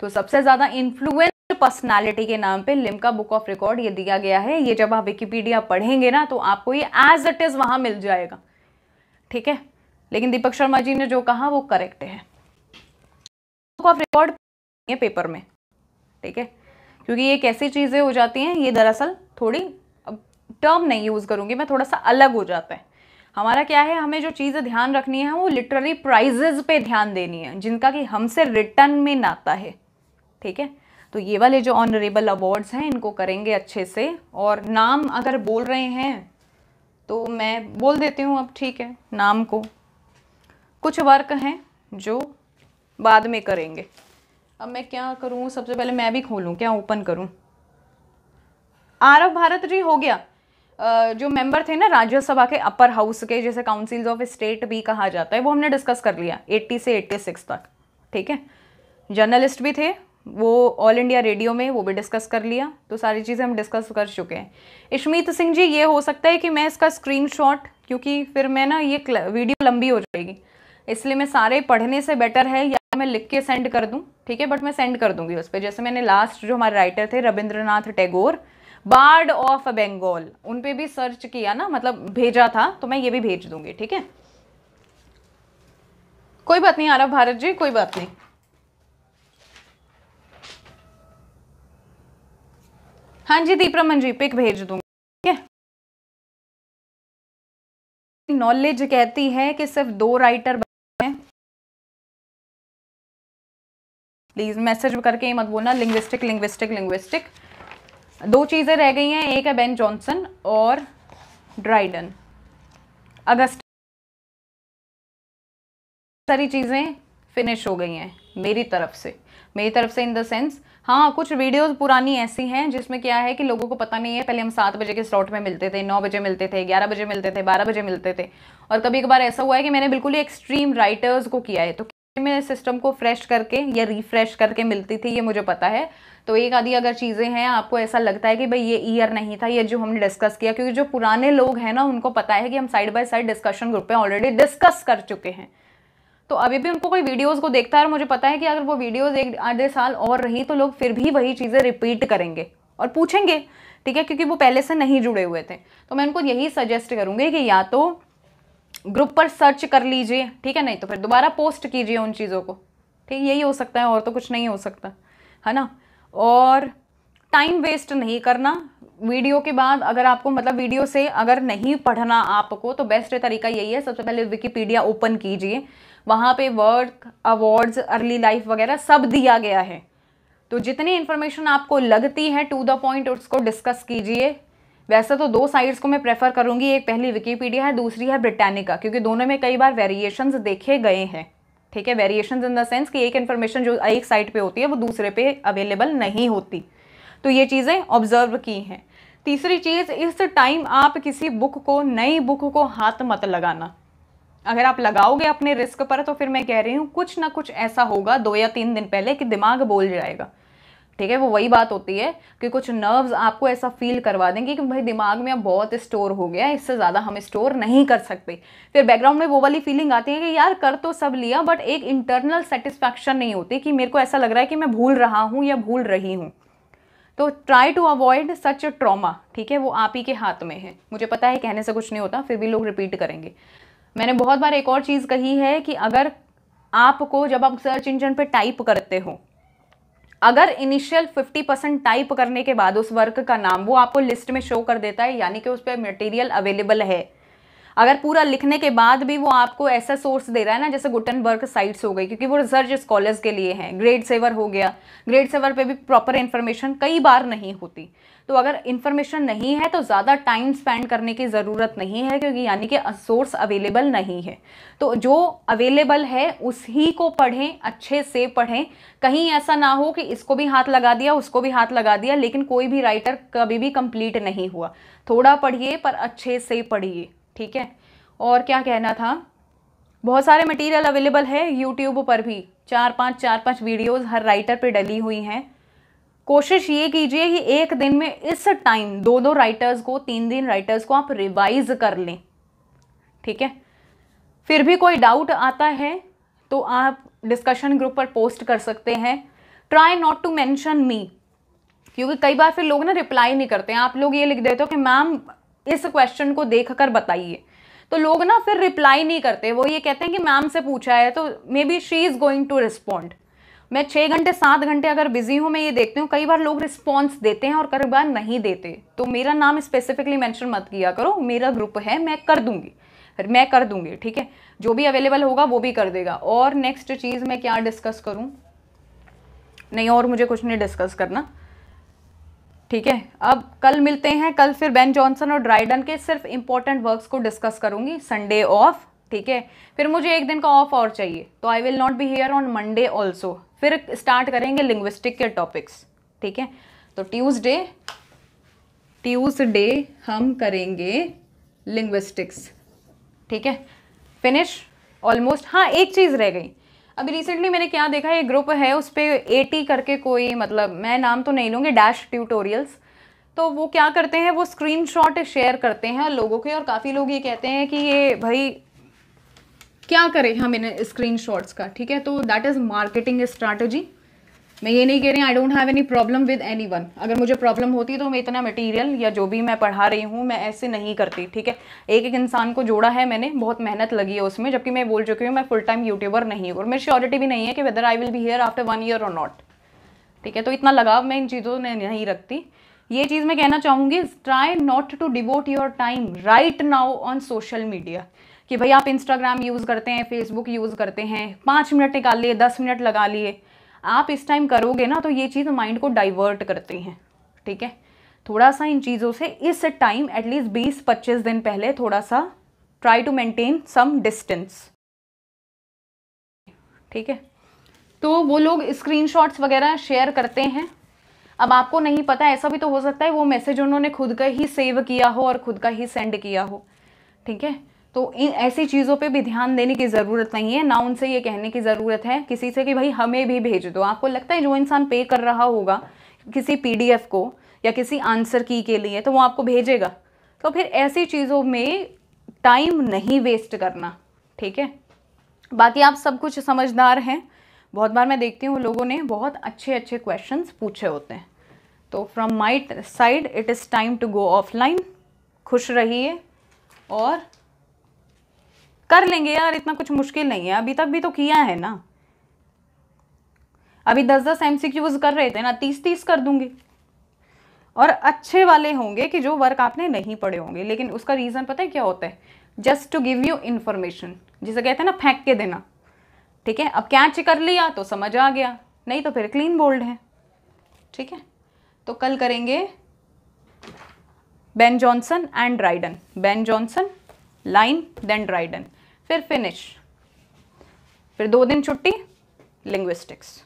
तो सबसे ज़्यादा इन्फ्लुएंस पर्सनालिटी के नाम पे लिमका बुक ऑफ रिकॉर्ड ये दिया गया है ये जब आप विकीपीडिया पढ़ेंगे ना तो आपको ये एज इट इज़ वहाँ मिल जाएगा ठीक है लेकिन दीपक शर्मा जी ने जो कहा वो करेक्ट है बुक ऑफ रिकॉर्ड पेपर में ठीक है क्योंकि ये कैसी चीज़ें हो जाती हैं ये दरअसल थोड़ी अब टर्म नहीं यूज़ करूँगी मैं थोड़ा सा अलग हो जाता है हमारा क्या है हमें जो चीज़ें ध्यान रखनी है वो लिटरली प्राइजेज पे ध्यान देनी है जिनका कि हमसे रिटर्न में नाता है ठीक है तो ये वाले जो ऑनरेबल अवार्ड्स हैं इनको करेंगे अच्छे से और नाम अगर बोल रहे हैं तो मैं बोल देती हूँ अब ठीक है नाम को कुछ वर्क हैं जो बाद में करेंगे अब मैं क्या करूँ सबसे पहले मैं भी खोलूँ क्या ओपन करूँ आरव भारत जी हो गया जो मेंबर थे ना राज्यसभा के अपर हाउस के जैसे काउंसिल्स ऑफ स्टेट भी कहा जाता है वो हमने डिस्कस कर लिया 80 से 86 तक ठीक है जर्नलिस्ट भी थे वो ऑल इंडिया रेडियो में वो भी डिस्कस कर लिया तो सारी चीज़ें हम डिस्कस कर चुके हैं इशमीत सिंह जी ये हो सकता है कि मैं इसका स्क्रीन क्योंकि फिर मैं ना ये वीडियो लंबी हो जाएगी इसलिए मैं सारे पढ़ने से बेटर है या तो मैं लिख के सेंड कर दूँ ठीक है बट मैं सेंड कर दूंगी उस पर जैसे मैंने लास्ट जो हमारे राइटर थे रविंद्रनाथ टैगोर बार्ड ऑफ बंगाल उन पे भी सर्च किया ना मतलब भेजा था तो मैं ये भी भेज दूंगी ठीक है कोई बात नहीं आरव भारत जी कोई बात नहीं हाँ जी दीप्रमन जी पिक भेज दूंगी नॉलेज कहती है कि सिर्फ दो राइटर हैं प्लीज़ मैसेज करके ही मत बोलना लिंग्विस्टिक लिंग्विस्टिक लिंग्विस्टिक दो चीज़ें रह गई हैं एक है बेन जॉनसन और ड्राइडन अगस्त सारी चीज़ें फिनिश हो गई हैं मेरी तरफ से मेरी तरफ से इन द सेंस हाँ कुछ वीडियोस पुरानी ऐसी हैं जिसमें क्या है कि लोगों को पता नहीं है पहले हम सात बजे के स्लॉट में मिलते थे नौ बजे मिलते थे ग्यारह बजे मिलते थे बारह बजे मिलते थे और कभी कभार ऐसा हुआ है कि मैंने बिल्कुल ही एक्सट्रीम राइटर्स को किया है तो मैं सिस्टम को फ्रेश करके या रिफ्रेश करके मिलती थी ये मुझे पता है तो एक आधी अगर चीज़ें हैं आपको ऐसा लगता है कि भाई ये ईयर नहीं था ये जो हमने डिस्कस किया क्योंकि जो पुराने लोग हैं ना उनको पता है कि हम side by side discussion group पे ऑलरेडी डिस्कस कर चुके हैं तो अभी भी उनको कोई वीडियोस को देखता है और मुझे पता है कि अगर वो वीडियोज एक आधे साल और रही तो लोग फिर भी वही चीज़ें रिपीट करेंगे और पूछेंगे ठीक है क्योंकि वो पहले से नहीं जुड़े हुए थे तो मैं उनको यही सजेस्ट करूँगी कि या तो ग्रुप पर सर्च कर लीजिए ठीक है नहीं तो फिर दोबारा पोस्ट कीजिए उन चीज़ों को ठीक यही हो सकता है और तो कुछ नहीं हो सकता है ना और टाइम वेस्ट नहीं करना वीडियो के बाद अगर आपको मतलब वीडियो से अगर नहीं पढ़ना आपको तो बेस्ट तरीका यही है सबसे पहले विकीपीडिया ओपन कीजिए वहाँ पे वर्क अवार्ड्स अर्ली लाइफ वगैरह सब दिया गया है तो जितनी इन्फॉर्मेशन आपको लगती है टू द पॉइंट उसको डिस्कस कीजिए वैसे तो दो साइट्स को मैं प्रेफर करूंगी एक पहली विकीपीडिया है दूसरी है ब्रिटानिका क्योंकि दोनों में कई बार वेरिएशन देखे गए हैं ठीक है वेरिएशन इन द सेंस कि एक इन्फॉर्मेशन जो एक साइट पे होती है वो दूसरे पे अवेलेबल नहीं होती तो ये चीज़ें ऑब्जर्व की हैं तीसरी चीज़ इस टाइम आप किसी बुक को नई बुक को हाथ मत लगाना अगर आप लगाओगे अपने रिस्क पर तो फिर मैं कह रही हूँ कुछ ना कुछ ऐसा होगा दो या तीन दिन पहले कि दिमाग बोल जाएगा ठीक है वो वही बात होती है कि कुछ नर्व्स आपको ऐसा फील करवा देंगे कि भाई दिमाग में अब बहुत स्टोर हो गया इससे ज़्यादा हम स्टोर नहीं कर सकते फिर बैकग्राउंड में वो वाली फीलिंग आती है कि यार कर तो सब लिया बट एक इंटरनल सेटिस्फैक्शन नहीं होती कि मेरे को ऐसा लग रहा है कि मैं भूल रहा हूँ या भूल रही हूँ तो try to avoid such trauma ठीक है वो आप ही के हाथ में है मुझे पता है कहने से कुछ नहीं होता फिर भी लोग रिपीट करेंगे मैंने बहुत बार एक और चीज़ कही है कि अगर आपको जब आप सर्च इंजन पर टाइप करते हो अगर इनिशियल 50 परसेंट टाइप करने के बाद उस वर्क का नाम वो आपको लिस्ट में शो कर देता है यानी कि उस पर मटेरियल अवेलेबल है अगर पूरा लिखने के बाद भी वो आपको ऐसा सोर्स दे रहा है ना जैसे गुटन वर्क साइट्स हो गई क्योंकि वो रिजर्च स्कॉलर्स के लिए हैं ग्रेड सेवर हो गया ग्रेड सेवर पे भी प्रॉपर इन्फॉर्मेशन कई बार नहीं होती तो अगर इन्फॉर्मेशन नहीं है तो ज़्यादा टाइम स्पेंड करने की ज़रूरत नहीं है क्योंकि यानी कि सोर्स अवेलेबल नहीं है तो जो अवेलेबल है उसी को पढ़ें अच्छे से पढ़ें कहीं ऐसा ना हो कि इसको भी हाथ लगा दिया उसको भी हाथ लगा दिया लेकिन कोई भी राइटर कभी भी कंप्लीट नहीं हुआ थोड़ा पढ़िए पर अच्छे से पढ़िए ठीक है और क्या कहना था बहुत सारे मटेरियल अवेलेबल है यूट्यूब पर भी चार पाँच चार पाँच वीडियोज़ हर राइटर पे डली हुई हैं कोशिश ये कीजिए कि एक दिन में इस टाइम दो दो राइटर्स को तीन दिन राइटर्स को आप रिवाइज कर लें ठीक है फिर भी कोई डाउट आता है तो आप डिस्कशन ग्रुप पर पोस्ट कर सकते हैं try not to mention me क्योंकि कई बार फिर लोग ना रिप्लाई नहीं करते आप लोग ये लिख देते हो कि मैम इस क्वेश्चन को देख कर बताइए तो लोग ना फिर रिप्लाई नहीं करते वो ये कहते हैं कि मैम से पूछा है तो maybe she is going to respond मैं छः घंटे सात घंटे अगर बिजी हूँ मैं ये देखती हूँ कई बार लोग रिस्पॉन्स देते हैं और कई बार नहीं देते तो मेरा नाम स्पेसिफिकली मैंशन मत किया करो मेरा ग्रुप है मैं कर दूंगी मैं कर दूंगी ठीक है जो भी अवेलेबल होगा वो भी कर देगा और नेक्स्ट चीज़ मैं क्या डिस्कस करूँ नहीं और मुझे कुछ नहीं डिस्कस करना ठीक है अब कल मिलते हैं कल फिर बेन जॉनसन और ड्राइडन के सिर्फ इंपॉर्टेंट वर्क्स को डिस्कस करूँगी संडे ऑफ ठीक है फिर मुझे एक दिन का ऑफ और चाहिए तो I will not be here on Monday also फिर स्टार्ट करेंगे लिंग्विस्टिक के टॉपिक्स ठीक है तो ट्यूसडे ट्यूसडे हम करेंगे लिंग्विस्टिक्स ठीक है फिनिश ऑलमोस्ट हाँ एक चीज़ रह गई अभी रिसेंटली मैंने क्या देखा ये ग्रुप है उस पर ए करके कोई मतलब मैं नाम तो नहीं लूँगी डैश ट्यूटोरियल्स तो वो क्या करते हैं वो स्क्रीनशॉट शेयर करते हैं लोगों के और काफ़ी लोग ये कहते हैं कि ये भाई क्या करें हम इन स्क्रीन का ठीक है तो दैट इज़ मार्केटिंग स्ट्रैटेजी मैं ये नहीं कह रही I don't have any problem with anyone अगर मुझे प्रॉब्लम होती तो मैं इतना मटेरियल या जो भी मैं पढ़ा रही हूँ मैं ऐसे नहीं करती ठीक है एक एक इंसान को जोड़ा है मैंने बहुत मेहनत लगी है उसमें जबकि मैं बोल चुकी हूँ मैं फुल टाइम यूट्यूबर नहीं हूँ और मेरी श्योरिटी भी नहीं है कि whether I will be here after one year और नॉट ठीक है तो इतना लगाव मैं इन चीज़ों ने नहीं रखती ये चीज़ मैं कहना चाहूँगी try not to devote your time right now on social media कि भाई आप इंस्टाग्राम यूज़ करते हैं फेसबुक यूज़ करते हैं पाँच मिनट निकाल लिए दस मिनट लगा लिए आप इस टाइम करोगे ना तो ये चीज़ माइंड को डाइवर्ट करती हैं ठीक है थोड़ा सा इन चीज़ों से इस टाइम एटलीस्ट बीस पच्चीस दिन पहले थोड़ा सा try to maintain some distance ठीक है तो वो लोग स्क्रीनशॉट्स वगैरह शेयर करते हैं अब आपको नहीं पता ऐसा भी तो हो सकता है वो मैसेज उन्होंने खुद का ही सेव किया हो और खुद का ही सेंड किया हो ठीक है तो इन ऐसी चीज़ों पे भी ध्यान देने की ज़रूरत नहीं है ना उनसे ये कहने की ज़रूरत है किसी से कि भाई हमें भी भेज दो आपको लगता है जो इंसान पे कर रहा होगा किसी पी को या किसी आंसर की के लिए तो वो आपको भेजेगा तो फिर ऐसी चीज़ों में टाइम नहीं वेस्ट करना ठीक है बाकी आप सब कुछ समझदार हैं बहुत बार मैं देखती हूँ लोगों ने बहुत अच्छे अच्छे क्वेश्चंस पूछे होते हैं तो from my side it is time to go offline खुश रहिए और कर लेंगे यार इतना कुछ मुश्किल नहीं है अभी तक भी तो किया है ना अभी दस दस एम कर रहे थे ना तीस तीस कर दूंगी और अच्छे वाले होंगे कि जो वर्क आपने नहीं पढ़े होंगे लेकिन उसका रीज़न पता है क्या होता है just to give you information जिसे कहते हैं ना फेंक के देना ठीक है अब कैच कर लिया तो समझ आ गया नहीं तो फिर क्लीन बोल्ड है ठीक है तो कल करेंगे Ben Jonson and Dryden Ben Jonson line then Dryden फिर फिनिश फिर दो दिन छुट्टी लिंग्विस्टिक्स